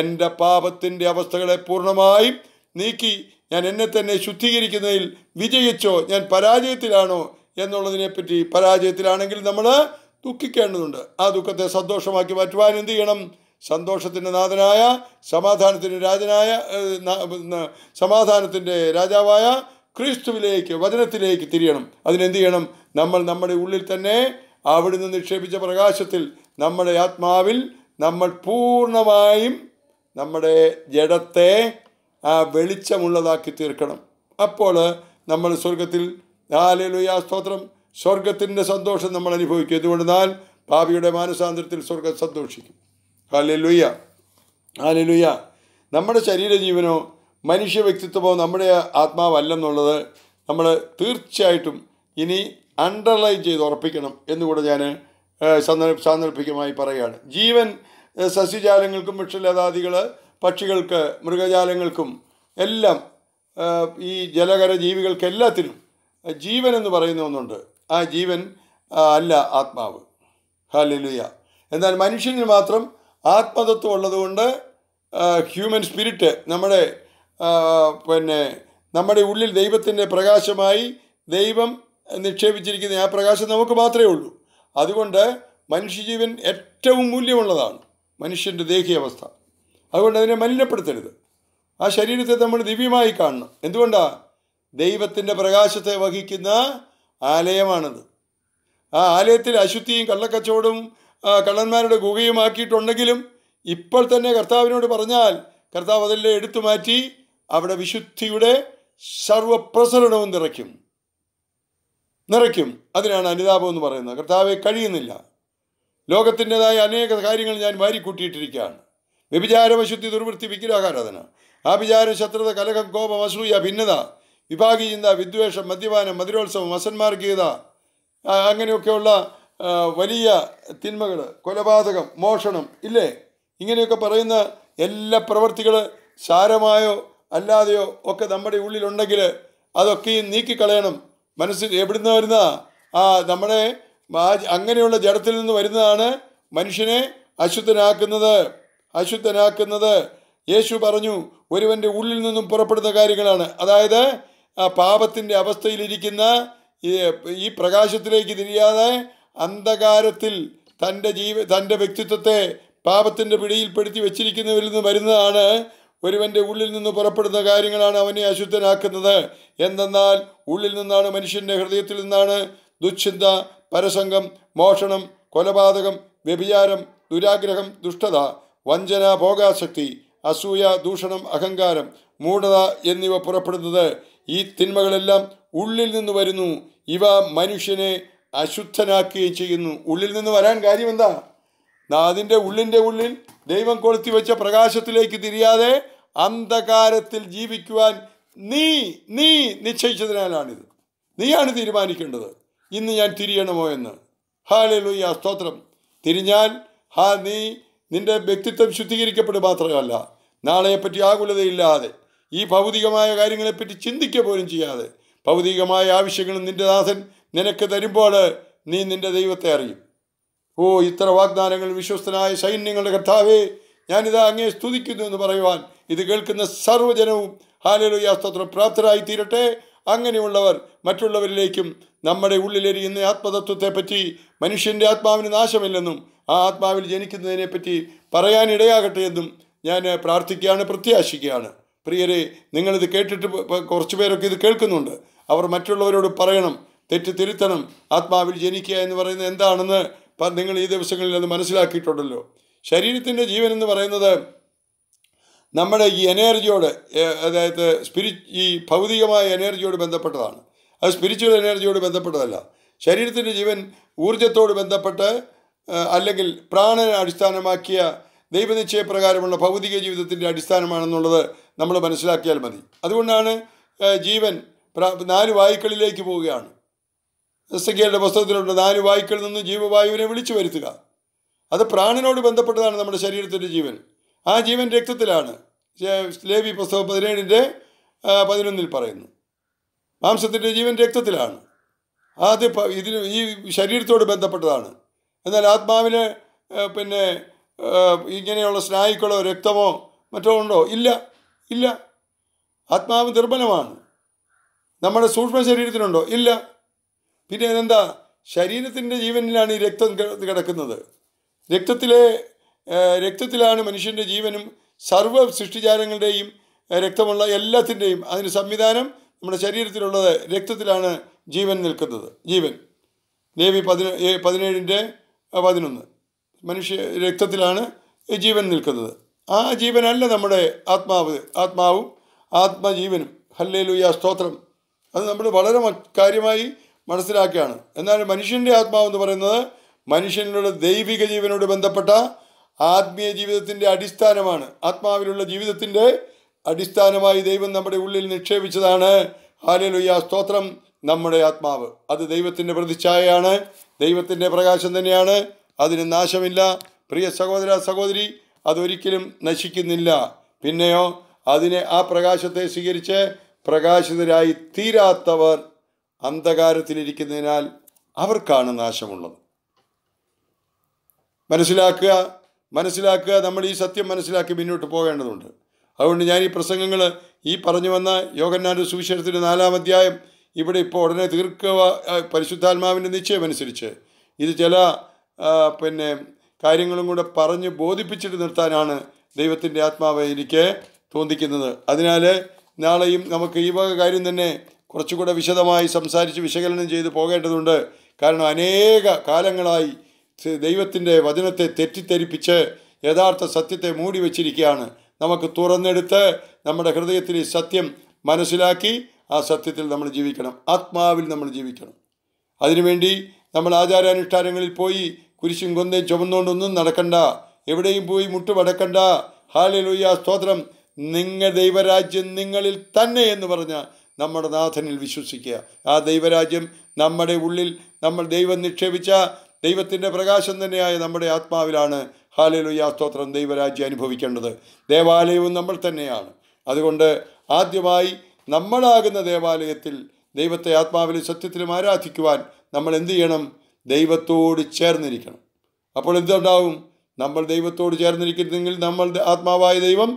എൻ്റെ പാപത്തിൻ്റെ അവസ്ഥകളെ പൂർണ്ണമായും നീക്കി ഞാൻ എന്നെ തന്നെ ശുദ്ധീകരിക്കുന്നതിൽ വിജയിച്ചോ ഞാൻ പരാജയത്തിലാണോ എന്നുള്ളതിനെപ്പറ്റി പരാജയത്തിലാണെങ്കിൽ നമ്മൾ ദുഃഖിക്കേണ്ടതുണ്ട് ആ ദുഃഖത്തെ സന്തോഷമാക്കി മാറ്റുവാൻ എന്ത് ചെയ്യണം സന്തോഷത്തിൻ്റെ നാഥനായ സമാധാനത്തിൻ്റെ രാജനായ സമാധാനത്തിൻ്റെ രാജാവായ ക്രിസ്തുവിലേക്ക് വചനത്തിലേക്ക് തിരിയണം അതിനെന്ത് ചെയ്യണം നമ്മൾ നമ്മുടെ ഉള്ളിൽ തന്നെ അവിടുന്ന് നിക്ഷേപിച്ച പ്രകാശത്തിൽ നമ്മുടെ ആത്മാവിൽ നമ്മൾ പൂർണ്ണമായും നമ്മുടെ ജഡത്തെ ആ വെളിച്ചമുള്ളതാക്കി തീർക്കണം അപ്പോൾ നമ്മൾ സ്വർഗത്തിൽ ആലയിലുയാ സ്തോത്രം സ്വർഗത്തിൻ്റെ സന്തോഷം നമ്മൾ അനുഭവിക്കും എന്തുകൊണ്ടെന്നാൽ പാപിയുടെ മാനസാന്തരത്തിൽ സ്വർഗം സന്തോഷിക്കും ഹാലലുയ്യ ഹാലലുയ്യ നമ്മുടെ ശരീരജീവനോ മനുഷ്യ വ്യക്തിത്വമോ നമ്മുടെ ആത്മാവല്ലെന്നുള്ളത് നമ്മൾ തീർച്ചയായിട്ടും ഇനി അണ്ടർലൈൻ ചെയ്ത് ഉറപ്പിക്കണം എന്നുകൂടെ ഞാൻ സന്ദർഭ സാന്ദർഭികമായി പറയുകയാണ് ജീവൻ സസ്യജാലങ്ങൾക്കും വൃക്ഷലതാദികൾ പക്ഷികൾക്ക് മൃഗജാലങ്ങൾക്കും എല്ലാം ഈ ജലകര ജീവികൾക്ക് എല്ലാത്തിനും ജീവൻ എന്ന് പറയുന്ന ഒന്നുണ്ട് ആ ജീവൻ അല്ല ആത്മാവ് ഹാലിലുയ എന്നാൽ മനുഷ്യന് മാത്രം ആത്മതത്വം ഉള്ളതുകൊണ്ട് ഹ്യൂമൻ സ്പിരിറ്റ് നമ്മുടെ പിന്നെ നമ്മുടെ ഉള്ളിൽ ദൈവത്തിൻ്റെ പ്രകാശമായി ദൈവം നിക്ഷേപിച്ചിരിക്കുന്ന ആ പ്രകാശം നമുക്ക് മാത്രമേ ഉള്ളൂ അതുകൊണ്ട് മനുഷ്യജീവൻ ഏറ്റവും മൂല്യമുള്ളതാണ് മനുഷ്യൻ്റെ ദേഹീയ അതുകൊണ്ട് അതിനെ മലിനപ്പെടുത്തരുത് ആ ശരീരത്തെ നമ്മൾ ദിവ്യമായി കാണണം എന്തുകൊണ്ടാ ദൈവത്തിൻ്റെ പ്രകാശത്തെ വഹിക്കുന്ന ആലയമാണത് ആ ആലയത്തിൽ അശുദ്ധിയും കള്ളക്കച്ചവടവും കള്ളന്മാരുടെ ഗുഹയും ആക്കിയിട്ടുണ്ടെങ്കിലും ഇപ്പോൾ തന്നെ കർത്താവിനോട് പറഞ്ഞാൽ കർത്താവ് അതെല്ലാം എടുത്തു മാറ്റി അവിടെ വിശുദ്ധിയുടെ സർവപ്രസരണവും നിറയ്ക്കും നിറയ്ക്കും അതിനാണ് അനുതാപം എന്ന് പറയുന്നത് കർത്താവെ കഴിയുന്നില്ല ലോകത്തിൻ്റെതായ അനേക കാര്യങ്ങൾ ഞാൻ കൂട്ടിയിട്ടിരിക്കുകയാണ് വ്യഭിചാരവശുദ്ധി ദുർവൃത്തി വിഗ്രഹാരാധന ആഭിചാര ശത്രുത കലഹം കോപം അസൂയ ഭിന്നത വിഭാഗീയത വിദ്വേഷം മദ്യപാനം മധുരോത്സവം വസന്മാർഗീയത അങ്ങനെയൊക്കെയുള്ള വലിയ തിന്മകൾ കൊലപാതകം മോഷണം ഇല്ലേ ഇങ്ങനെയൊക്കെ പറയുന്ന എല്ലാ പ്രവൃത്തികൾ സാരമായോ അല്ലാതെയോ ഒക്കെ നമ്മുടെ ഉള്ളിലുണ്ടെങ്കിൽ അതൊക്കെയും നീക്കിക്കളയണം മനസ്സിൽ എവിടുന്ന് വരുന്ന ആ നമ്മുടെ അങ്ങനെയുള്ള ജഡത്തിൽ നിന്ന് വരുന്നതാണ് മനുഷ്യനെ അശുദ്ധനാക്കുന്നത് അശുദ്ധനാക്കുന്നത് യേശു പറഞ്ഞു ഒരുവൻ്റെ ഉള്ളിൽ നിന്നും പുറപ്പെടുന്ന കാര്യങ്ങളാണ് അതായത് ആ പാപത്തിൻ്റെ അവസ്ഥയിലിരിക്കുന്ന ഈ പ്രകാശത്തിലേക്ക് തിരിയാതെ അന്ധകാരത്തിൽ തൻ്റെ ജീവ തൻ്റെ വ്യക്തിത്വത്തെ പാപത്തിൻ്റെ പിടിയിൽപ്പെടുത്തി വെച്ചിരിക്കുന്നവരിൽ നിന്ന് വരുന്നതാണ് ഒരുവൻ്റെ ഉള്ളിൽ നിന്ന് പുറപ്പെടുന്ന കാര്യങ്ങളാണ് അവനെ അശുദ്ധനാക്കുന്നത് എന്തെന്നാൽ ഉള്ളിൽ നിന്നാണ് മനുഷ്യൻ്റെ ഹൃദയത്തിൽ നിന്നാണ് ദുശ്ചിന്ത പരസംഗം മോഷണം കൊലപാതകം വ്യഭിചാരം ദുരാഗ്രഹം ദുഷ്ടത വഞ്ചന ഭോഗാസക്തി അസൂയ ദൂഷണം അഹങ്കാരം മൂഢത എന്നിവ പുറപ്പെടുന്നത് ഈ തിന്മകളെല്ലാം ഉള്ളിൽ നിന്ന് വരുന്നു ഇവ മനുഷ്യനെ അശുദ്ധനാക്കുകയും ചെയ്യുന്നു ഉള്ളിൽ നിന്ന് വരാൻ കാര്യം എന്താ അതിൻ്റെ ഉള്ളിൻ്റെ ഉള്ളിൽ ദൈവം കൊളുത്തി വെച്ച പ്രകാശത്തിലേക്ക് തിരിയാതെ അന്ധകാരത്തിൽ ജീവിക്കുവാൻ നീ നീ നിശ്ചയിച്ചതിനാലാണിത് നീയാണ് തീരുമാനിക്കേണ്ടത് ഇന്ന് ഞാൻ തിരിയണമോ എന്ന് ഹാലേ ലൂയ സ്തോത്രം തിരിഞ്ഞാൽ ഹാ നീ നിന്റെ വ്യക്തിത്വം ശുദ്ധീകരിക്കപ്പെടുക മാത്രമല്ല നാളെയെപ്പറ്റി ആകുലതയില്ലാതെ ഈ ഭൗതികമായ കാര്യങ്ങളെപ്പറ്റി ചിന്തിക്കുക പോലും ചെയ്യാതെ ഭൗതികമായ ആവശ്യങ്ങളും നിന്റെ ദാസൻ നിനക്ക് തരുമ്പോൾ നീ നിന്റെ ദൈവത്തെ അറിയും ഓ ഇത്ര വാഗ്ദാനങ്ങൾ വിശ്വസ്തനായ സൈന്യങ്ങളുടെ കർത്താവേ ഞാനിത് അങ്ങേ സ്തുതിക്കുന്നു എന്ന് പറയുവാൻ ഇത് കേൾക്കുന്ന സർവ്വജനവും ഹാലലുയ സ്തോത്രം പ്രാപ്തരായിത്തീരട്ടെ അങ്ങനെയുള്ളവർ മറ്റുള്ളവരിലേക്കും നമ്മുടെ ഉള്ളിലെരിയുന്ന ആത്മതത്വത്തെപ്പറ്റി മനുഷ്യൻ്റെ ആത്മാവിന് നാശമില്ലെന്നും ആ ആത്മാവിൽ ജനിക്കുന്നതിനെപ്പറ്റി പറയാനിടയാകട്ടെ എന്നും ഞാൻ പ്രാർത്ഥിക്കുകയാണ് പ്രത്യാശിക്കുകയാണ് പ്രിയരെ നിങ്ങളിത് കേട്ടിട്ട് കുറച്ച് പേരൊക്കെ ഇത് കേൾക്കുന്നുണ്ട് അവർ മറ്റുള്ളവരോട് പറയണം തെറ്റ് തിരുത്തണം ആത്മാവിൽ ജനിക്കുക എന്ന് പറയുന്നത് എന്താണെന്ന് നിങ്ങൾ ഈ ദിവസങ്ങളിൽ അത് മനസ്സിലാക്കിയിട്ടുണ്ടല്ലോ ശരീരത്തിൻ്റെ ജീവൻ എന്ന് പറയുന്നത് നമ്മുടെ ഈ എനർജിയോട് അതായത് സ്പിരി ഈ ഭൗതികമായ എനർജിയോട് ബന്ധപ്പെട്ടതാണ് അത് സ്പിരിച്വൽ എനർജിയോട് ബന്ധപ്പെട്ടതല്ല ശരീരത്തിൻ്റെ ജീവൻ ഊർജത്തോട് ബന്ധപ്പെട്ട് അല്ലെങ്കിൽ പ്രാണനെ അടിസ്ഥാനമാക്കിയ ദൈവനിശ്ചയപ്രകാരമുള്ള ഭൗതിക ജീവിതത്തിൻ്റെ അടിസ്ഥാനമാണെന്നുള്ളത് നമ്മൾ മനസ്സിലാക്കിയാൽ മതി അതുകൊണ്ടാണ് ജീവൻ നാല് വായുക്കളിലേക്ക് പോവുകയാണ് സസ്യകളുടെ പുസ്തകത്തിലുണ്ട് നാല് വായുക്കളിൽ നിന്ന് ജീവവായുവിനെ വിളിച്ചു വരുത്തുക അത് പ്രാണനോട് ബന്ധപ്പെട്ടതാണ് നമ്മുടെ ശരീരത്തിൻ്റെ ജീവൻ ആ ജീവൻ രക്തത്തിലാണ് ലേവി പുസ്തകം പതിനേഴിൻ്റെ പതിനൊന്നിൽ പറയുന്നു മാംസത്തിൻ്റെ ജീവൻ രക്തത്തിലാണ് അത് ഇതിന് ഈ ശരീരത്തോട് ബന്ധപ്പെട്ടതാണ് എന്നാൽ ആത്മാവിന് പിന്നെ ഇങ്ങനെയുള്ള സ്നായുക്കളോ രക്തമോ മറ്റോ ഉണ്ടോ ഇല്ല ഇല്ല ആത്മാവ് ദുർബലമാണ് നമ്മുടെ സൂക്ഷ്മ ശരീരത്തിനുണ്ടോ ഇല്ല പിന്നെ എന്താ ശരീരത്തിൻ്റെ ജീവനിലാണ് ഈ രക്തം കിടക്കുന്നത് രക്തത്തിലെ രക്തത്തിലാണ് മനുഷ്യൻ്റെ ജീവനും സർവ്വ സൃഷ്ടിചാരങ്ങളുടെയും രക്തമുള്ള എല്ലാത്തിൻ്റെയും അതിന് സംവിധാനം നമ്മുടെ ശരീരത്തിലുള്ളത് രക്തത്തിലാണ് ജീവൻ നിൽക്കുന്നത് ജീവൻ ലേവി പതിന പതിനേഴിൻ്റെ പതിനൊന്ന് മനുഷ്യ രക്തത്തിലാണ് ജീവൻ നിൽക്കുന്നത് ആ ജീവനല്ല നമ്മുടെ ആത്മാവ് ആത്മാവും ആത്മജീവനും ഹല്ലേലുയ സ്തോത്രം അത് നമ്മൾ വളരെ കാര്യമായി മനസ്സിലാക്കുകയാണ് എന്നാൽ മനുഷ്യൻ്റെ ആത്മാവെന്ന് പറയുന്നത് മനുഷ്യനുള്ള ദൈവിക ജീവനോട് ബന്ധപ്പെട്ട ആത്മീയ ജീവിതത്തിൻ്റെ അടിസ്ഥാനമാണ് ആത്മാവിലുള്ള ജീവിതത്തിൻ്റെ അടിസ്ഥാനമായി ദൈവം നമ്മുടെ ഉള്ളിൽ നിക്ഷേപിച്ചതാണ് ഹാലലുയ്യ സ്തോത്രം നമ്മുടെ ആത്മാവ് അത് ദൈവത്തിൻ്റെ പ്രതിച്ഛായയാണ് ദൈവത്തിൻ്റെ പ്രകാശം തന്നെയാണ് അതിന് നാശമില്ല പ്രിയ സഹോദര സഹോദരി അതൊരിക്കലും നശിക്കുന്നില്ല പിന്നെയോ അതിനെ ആ പ്രകാശത്തെ സ്വീകരിച്ച് പ്രകാശിതരായി തീരാത്തവർ അന്ധകാരത്തിലിരിക്കുന്നതിനാൽ അവർക്കാണ് നാശമുള്ളത് മനസ്സിലാക്കുക മനസ്സിലാക്കുക നമ്മൾ ഈ സത്യം മനസ്സിലാക്കി മുന്നോട്ട് പോകേണ്ടതുണ്ട് അതുകൊണ്ട് ഞാൻ ഈ പ്രസംഗങ്ങൾ ഈ പറഞ്ഞു വന്ന യോഗന്നാൻ്റെ സുവിശേഷത്തിൻ്റെ നാലാം അധ്യായം ഇവിടെ ഇപ്പോൾ ഉടനെ തീർക്കുക പരിശുദ്ധാത്മാവിൻ്റെ നിശ്ചയമനുസരിച്ച് ഇത് ചില പിന്നെ കാര്യങ്ങളും കൂടെ പറഞ്ഞ് ബോധിപ്പിച്ചിട്ട് നിർത്താനാണ് ദൈവത്തിൻ്റെ ആത്മാവ് എനിക്ക് തോന്നിക്കുന്നത് അതിനാൽ നാളെയും നമുക്ക് ഈ വക കാര്യം തന്നെ കുറച്ചുകൂടെ വിശദമായി സംസാരിച്ച് വിശകലനം ചെയ്ത് പോകേണ്ടതുണ്ട് കാരണം അനേക കാലങ്ങളായി ദൈവത്തിൻ്റെ വചനത്തെ തെറ്റിദ്ധരിപ്പിച്ച് യഥാർത്ഥ സത്യത്തെ മൂടി വച്ചിരിക്കുകയാണ് നമുക്ക് തുറന്നെടുത്ത് നമ്മുടെ ഹൃദയത്തിൽ ഈ സത്യം മനസ്സിലാക്കി ആ സത്യത്തിൽ നമ്മൾ ജീവിക്കണം ആത്മാവിൽ നമ്മൾ ജീവിക്കണം അതിനുവേണ്ടി നമ്മൾ ആചാരാനുഷ്ഠാനങ്ങളിൽ പോയി കുരിശും കൊന്തയും ചുമന്നുകൊണ്ടൊന്നും നടക്കണ്ട എവിടെയും പോയി മുട്ടുമടക്കണ്ട ഹാലലുയ്യ സ്തോത്രം നിങ്ങൾ ദൈവരാജ്യം നിങ്ങളിൽ തന്നെ എന്ന് പറഞ്ഞ നമ്മുടെ നാഥനിൽ വിശ്വസിക്കുക ആ ദൈവരാജ്യം നമ്മുടെ ഉള്ളിൽ നമ്മൾ ദൈവം നിക്ഷേപിച്ച ദൈവത്തിൻ്റെ പ്രകാശം തന്നെയായ നമ്മുടെ ആത്മാവിലാണ് ഹാലലുയാ സ്തോത്രം ദൈവരാജ്യം അനുഭവിക്കേണ്ടത് ദേവാലയവും നമ്മൾ തന്നെയാണ് അതുകൊണ്ട് ആദ്യമായി നമ്മളാകുന്ന ദേവാലയത്തിൽ ദൈവത്തെ ആത്മാവിലും സത്യത്തിലും ആരാധിക്കുവാൻ നമ്മൾ എന്ത് ചെയ്യണം ദൈവത്തോട് ചേർന്നിരിക്കണം അപ്പോൾ എന്തുണ്ടാവും നമ്മൾ ദൈവത്തോട് ചേർന്നിരിക്കുന്നെങ്കിൽ നമ്മൾ ആത്മാവായ ദൈവം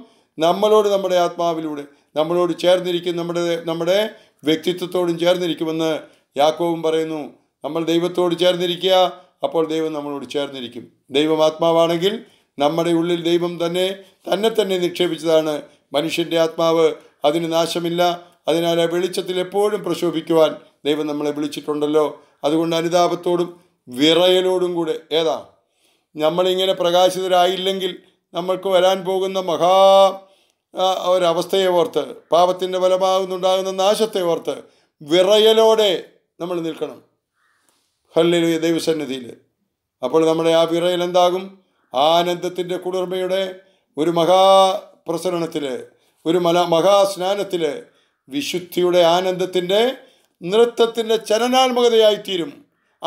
നമ്മളോട് നമ്മുടെ ആത്മാവിലൂടെ നമ്മളോട് ചേർന്നിരിക്കും നമ്മുടെ നമ്മുടെ വ്യക്തിത്വത്തോടും ചേർന്നിരിക്കുമെന്ന് യാക്കോവും പറയുന്നു നമ്മൾ ദൈവത്തോട് ചേർന്നിരിക്കുക അപ്പോൾ ദൈവം നമ്മളോട് ചേർന്നിരിക്കും ദൈവം ആത്മാവാണെങ്കിൽ നമ്മുടെ ഉള്ളിൽ ദൈവം തന്നെ തന്നെ തന്നെ നിക്ഷേപിച്ചതാണ് മനുഷ്യൻ്റെ ആത്മാവ് അതിന് നാശമില്ല അതിനാൽ ആ വെളിച്ചത്തിൽ എപ്പോഴും പ്രശോഭിക്കുവാൻ ദൈവം നമ്മളെ വിളിച്ചിട്ടുണ്ടല്ലോ അതുകൊണ്ട് അനുതാപത്തോടും വിറയലോടും കൂടെ ഏതാ നമ്മളിങ്ങനെ പ്രകാശിതരായില്ലെങ്കിൽ നമ്മൾക്ക് വരാൻ പോകുന്ന മഹാ ഒരവസ്ഥയെ ഓർത്ത് പാപത്തിൻ്റെ ഫലമാകുന്നുണ്ടാകുന്ന നാശത്തെ ഓർത്ത് വിറയലോടെ നമ്മൾ നിൽക്കണം ഹല്ലേലൂയ ദൈവസന്നിധിയിൽ അപ്പോൾ നമ്മുടെ ആ വിറയിൽ എന്താകും ആനന്ദത്തിൻ്റെ കുളിർമയുടെ ഒരു മഹാപ്രസരണത്തിൽ ഒരു മല മഹാസ്നാനത്തിൽ വിശുദ്ധിയുടെ ആനന്ദത്തിൻ്റെ നൃത്തത്തിൻ്റെ ചലനാത്മകതയായിത്തീരും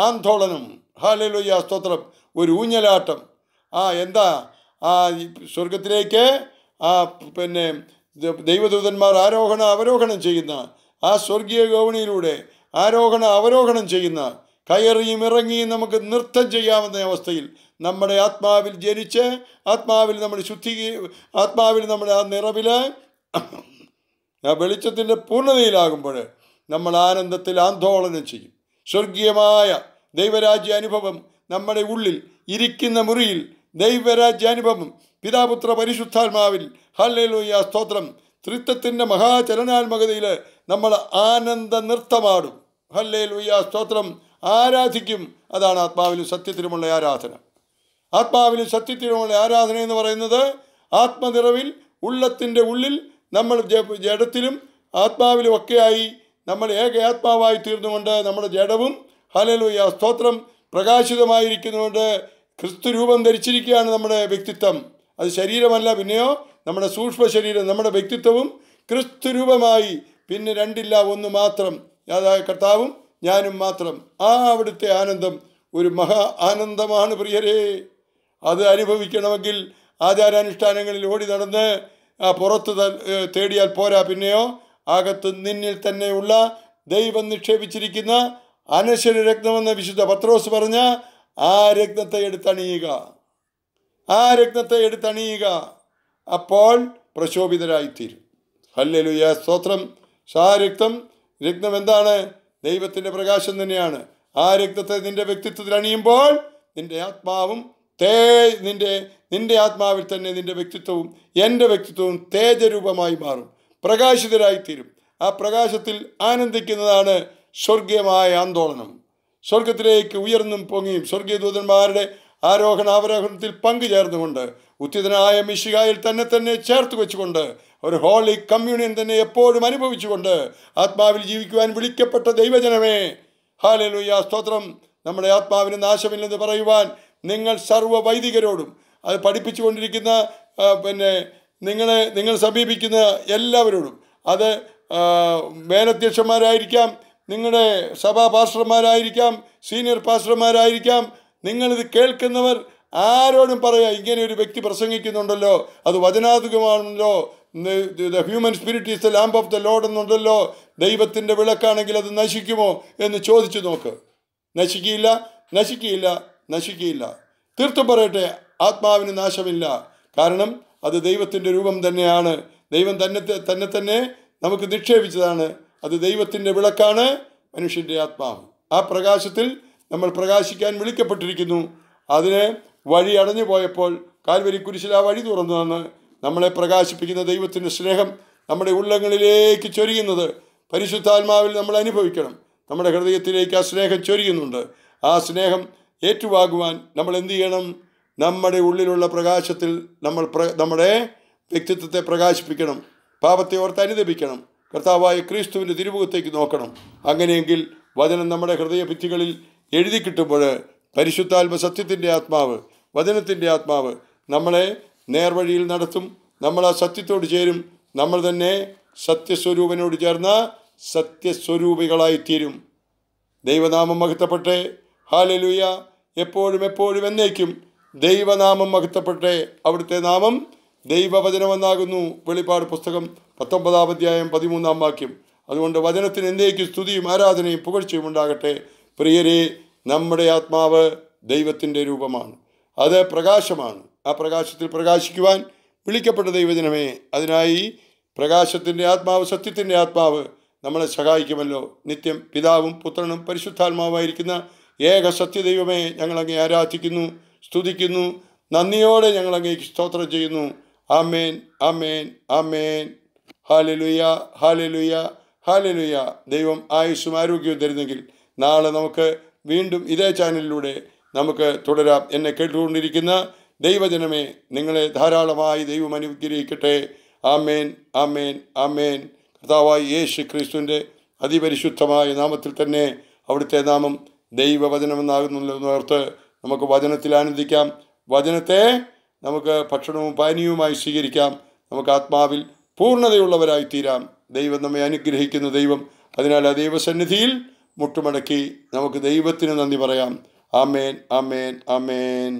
ആന്തോളനം ഹാലലുയ സ്തോത്രം ഒരു ഊഞ്ഞലാട്ടം ആ എന്താ ആ സ്വർഗത്തിലേക്ക് ആ പിന്നെ ദൈവദൂതന്മാർ ആരോഹണ അവരോഹണം ചെയ്യുന്ന ആ സ്വർഗീയ ഗോവണിയിലൂടെ ആരോഹണ അവരോഹണം ചെയ്യുന്ന കയറിയും ഇറങ്ങിയും നമുക്ക് നൃത്തം ചെയ്യാവുന്ന അവസ്ഥയിൽ നമ്മുടെ ആത്മാവിൽ ജനിച്ച് ആത്മാവിൽ നമ്മുടെ ശുദ്ധി ആത്മാവിൽ നമ്മുടെ ആ നിറവിൽ ആ വെളിച്ചത്തിൻ്റെ പൂർണ്ണതയിലാകുമ്പോൾ നമ്മൾ ആനന്ദത്തിൽ ആന്തോളനം ചെയ്യും സ്വർഗീയമായ ദൈവരാജ്യ അനുഭവം നമ്മുടെ ഉള്ളിൽ ഇരിക്കുന്ന മുറിയിൽ ദൈവരാജ്യ അനുഭവം പിതാപുത്ര പരിശുദ്ധാത്മാവിൽ ഹല്ലയിലൂയ സ്തോത്രം തൃത്വത്തിൻ്റെ മഹാചലനാത്മകതയിൽ നമ്മൾ ആനന്ദ നൃത്തമാടും ഹല്ലേലൂയ സ്തോത്രം ആരാധിക്കും അതാണ് ആത്മാവിലും സത്യത്തിലുമുള്ള ആരാധന ആത്മാവിലും സത്യത്തിലുമുള്ള ആരാധന എന്ന് പറയുന്നത് ആത്മനിറവിൽ ഉള്ളത്തിൻ്റെ ഉള്ളിൽ നമ്മൾ ജഡത്തിലും ഒക്കെയായി നമ്മൾ ഏക ആത്മാവായി തീർന്നുകൊണ്ട് നമ്മുടെ ജഡവും ഹലലുയ സ്തോത്രം പ്രകാശിതമായിരിക്കുന്നതുകൊണ്ട് ക്രിസ്തു രൂപം ധരിച്ചിരിക്കുകയാണ് നമ്മുടെ വ്യക്തിത്വം അത് ശരീരമല്ല പിന്നെയോ നമ്മുടെ സൂക്ഷ്മ ശരീരം നമ്മുടെ വ്യക്തിത്വവും ക്രിസ്തു രൂപമായി പിന്നെ രണ്ടില്ല ഒന്ന് മാത്രം യാതായ കർത്താവും ഞാനും മാത്രം ആ അവിടുത്തെ ആനന്ദം ഒരു മഹാ ആനന്ദമാണ് പ്രിയരേ അത് അനുഭവിക്കണമെങ്കിൽ ആചാരാനുഷ്ഠാനങ്ങളിൽ ഓടി നടന്ന് പുറത്ത് തേടിയാൽ പോരാ പിന്നെയോ അകത്ത് നിന്നിൽ തന്നെയുള്ള ദൈവം നിക്ഷേപിച്ചിരിക്കുന്ന അനശ്വര രത്നമെന്ന വിശുദ്ധ പത്രോസ് പറഞ്ഞ ആ രക്തത്തെ എടുത്തണിയുക ആ രക്തത്തെ എടുത്തണിയുക അപ്പോൾ പ്രശോഭിതരായിത്തീരും ഹല്ലലുയ സ്തോത്രം സാരക്തം രക്തം എന്താണ് ദൈവത്തിൻ്റെ പ്രകാശം തന്നെയാണ് ആ രക്തത്തെ നിന്റെ വ്യക്തിത്വത്തിൽ അണിയുമ്പോൾ നിന്റെ ആത്മാവും തേ നിന്റെ നിന്റെ ആത്മാവിൽ തന്നെ നിന്റെ വ്യക്തിത്വവും എൻ്റെ വ്യക്തിത്വവും തേജരൂപമായി മാറും പ്രകാശിതരായിത്തീരും ആ പ്രകാശത്തിൽ ആനന്ദിക്കുന്നതാണ് സ്വർഗീയമായ ആന്തോളനം സ്വർഗത്തിലേക്ക് ഉയർന്നും പൊങ്ങിയും സ്വർഗീയദൂതന്മാരുടെ ആരോഹണാവരോഹണത്തിൽ പങ്കുചേർന്നുകൊണ്ട് ഉത്തിതനായ മിശികായിൽ തന്നെ തന്നെ ചേർത്ത് വെച്ചുകൊണ്ട് ഒരു ഹോളി കമ്മ്യൂണിയൻ തന്നെ എപ്പോഴും അനുഭവിച്ചുകൊണ്ട് ആത്മാവിൽ ജീവിക്കുവാൻ വിളിക്കപ്പെട്ട ദൈവജനമേ ഹാലലുയ സ്തോത്രം നമ്മുടെ ആത്മാവിന് നാശമില്ലെന്ന് പറയുവാൻ നിങ്ങൾ സർവ്വ വൈദികരോടും അത് പഠിപ്പിച്ചുകൊണ്ടിരിക്കുന്ന പിന്നെ നിങ്ങളെ നിങ്ങൾ സമീപിക്കുന്ന എല്ലാവരോടും അത് മേലധ്യക്ഷന്മാരായിരിക്കാം നിങ്ങളുടെ സഭാ പാസ്റ്റർമാരായിരിക്കാം സീനിയർ പാസ്റ്റർമാരായിരിക്കാം നിങ്ങളിത് കേൾക്കുന്നവർ ആരോടും പറയാം ഇങ്ങനെ ഒരു വ്യക്തി പ്രസംഗിക്കുന്നുണ്ടല്ലോ അത് വചനാധികമാണല്ലോ the human spirit is the lamp of the Lord എന്നുണ്ടല്ലോ ദൈവത്തിൻ്റെ വിളക്കാണെങ്കിൽ അത് നശിക്കുമോ എന്ന് ചോദിച്ചു നോക്ക് നശിക്കില്ല നശിക്കില്ല നശിക്കില്ല തീർത്തും പറയട്ടെ ആത്മാവിന് നാശമില്ല കാരണം അത് ദൈവത്തിൻ്റെ രൂപം തന്നെയാണ് ദൈവം തന്നെ തന്നെ തന്നെ നമുക്ക് നിക്ഷേപിച്ചതാണ് അത് ദൈവത്തിൻ്റെ വിളക്കാണ് മനുഷ്യൻ്റെ ആത്മാവ് ആ പ്രകാശത്തിൽ നമ്മൾ പ്രകാശിക്കാൻ വിളിക്കപ്പെട്ടിരിക്കുന്നു അതിന് വഴി അടഞ്ഞു പോയപ്പോൾ കാൽവരി കുരിശിൽ ആ വഴി തുറന്നു തന്ന് നമ്മളെ പ്രകാശിപ്പിക്കുന്ന ദൈവത്തിൻ്റെ സ്നേഹം നമ്മുടെ ഉള്ളങ്ങളിലേക്ക് ചൊരിയുന്നത് പരിശുദ്ധാത്മാവിൽ നമ്മൾ അനുഭവിക്കണം നമ്മുടെ ഹൃദയത്തിലേക്ക് ആ സ്നേഹം ചൊരിയുന്നുണ്ട് ആ സ്നേഹം ഏറ്റുവാകുവാൻ നമ്മൾ എന്തു ചെയ്യണം നമ്മുടെ ഉള്ളിലുള്ള പ്രകാശത്തിൽ നമ്മൾ പ്ര നമ്മുടെ വ്യക്തിത്വത്തെ പ്രകാശിപ്പിക്കണം പാപത്തെ ഓർത്ത് അനുദപിക്കണം കർത്താവായ ക്രിസ്തുവിൻ്റെ തിരുമുഖത്തേക്ക് നോക്കണം അങ്ങനെയെങ്കിൽ വചനം നമ്മുടെ ഭിത്തികളിൽ എഴുതി കിട്ടുമ്പോൾ പരിശുദ്ധാത്മ സത്യത്തിൻ്റെ ആത്മാവ് വചനത്തിൻ്റെ ആത്മാവ് നമ്മളെ നേർവഴിയിൽ നടത്തും നമ്മൾ ആ സത്യത്തോട് ചേരും നമ്മൾ തന്നെ സത്യസ്വരൂപനോട് സത്യസ്വരൂപികളായി സത്യസ്വരൂപികളായിത്തീരും ദൈവനാമം മഹത്തപ്പെട്ടെ ഹാലലുയ എപ്പോഴും എപ്പോഴും എന്നേക്കും ദൈവനാമം മഹത്തപ്പെട്ടെ അവിടുത്തെ നാമം ദൈവവചനമെന്നാകുന്നു വെളിപ്പാട് പുസ്തകം പത്തൊമ്പതാം അധ്യായം പതിമൂന്നാം വാക്യം അതുകൊണ്ട് വചനത്തിന് എന്തേക്കും സ്തുതിയും ആരാധനയും പുകഴ്ചയും ഉണ്ടാകട്ടെ പ്രിയരെ നമ്മുടെ ആത്മാവ് ദൈവത്തിൻ്റെ രൂപമാണ് അത് പ്രകാശമാണ് ആ പ്രകാശത്തിൽ പ്രകാശിക്കുവാൻ വിളിക്കപ്പെട്ട ദൈവജനമേ അതിനായി പ്രകാശത്തിൻ്റെ ആത്മാവ് സത്യത്തിൻ്റെ ആത്മാവ് നമ്മളെ സഹായിക്കുമല്ലോ നിത്യം പിതാവും പുത്രനും പരിശുദ്ധാത്മാവായിരിക്കുന്ന ഏക സത്യദൈവമേ ഞങ്ങളങ്ങേ ആരാധിക്കുന്നു സ്തുതിക്കുന്നു നന്ദിയോടെ ഞങ്ങളങ്ങേക്ക് സ്തോത്രം ചെയ്യുന്നു ആമേൻ ആമേൻ ആമേൻ ഹാലലുയ ഹാലലുയ ഹാലലുയ ദൈവം ആയുസ്സും ആരോഗ്യവും തരുന്നെങ്കിൽ നാളെ നമുക്ക് വീണ്ടും ഇതേ ചാനലിലൂടെ നമുക്ക് തുടരാം എന്നെ കേട്ടുകൊണ്ടിരിക്കുന്ന ദൈവജനമേ നിങ്ങളെ ധാരാളമായി ദൈവം അനുഗ്രഹിക്കട്ടെ ആമേൻ ആമേൻ ആമേൻ കർത്താവായി യേശു ക്രിസ്തുവിൻ്റെ അതിപരിശുദ്ധമായ നാമത്തിൽ തന്നെ അവിടുത്തെ നാമം ദൈവവചനമെന്നാകുന്നു ഓർത്ത് നമുക്ക് വചനത്തിൽ ആനന്ദിക്കാം വചനത്തെ നമുക്ക് ഭക്ഷണവും പാനീയവുമായി സ്വീകരിക്കാം നമുക്ക് ആത്മാവിൽ പൂർണ്ണതയുള്ളവരായിത്തീരാം തീരാം ദൈവം നമ്മെ അനുഗ്രഹിക്കുന്ന ദൈവം അതിനാൽ ആ ദൈവസന്നിധിയിൽ മുട്ടുമടക്കി നമുക്ക് ദൈവത്തിന് നന്ദി പറയാം ആമേൻ ആമേൻ ആമേൻ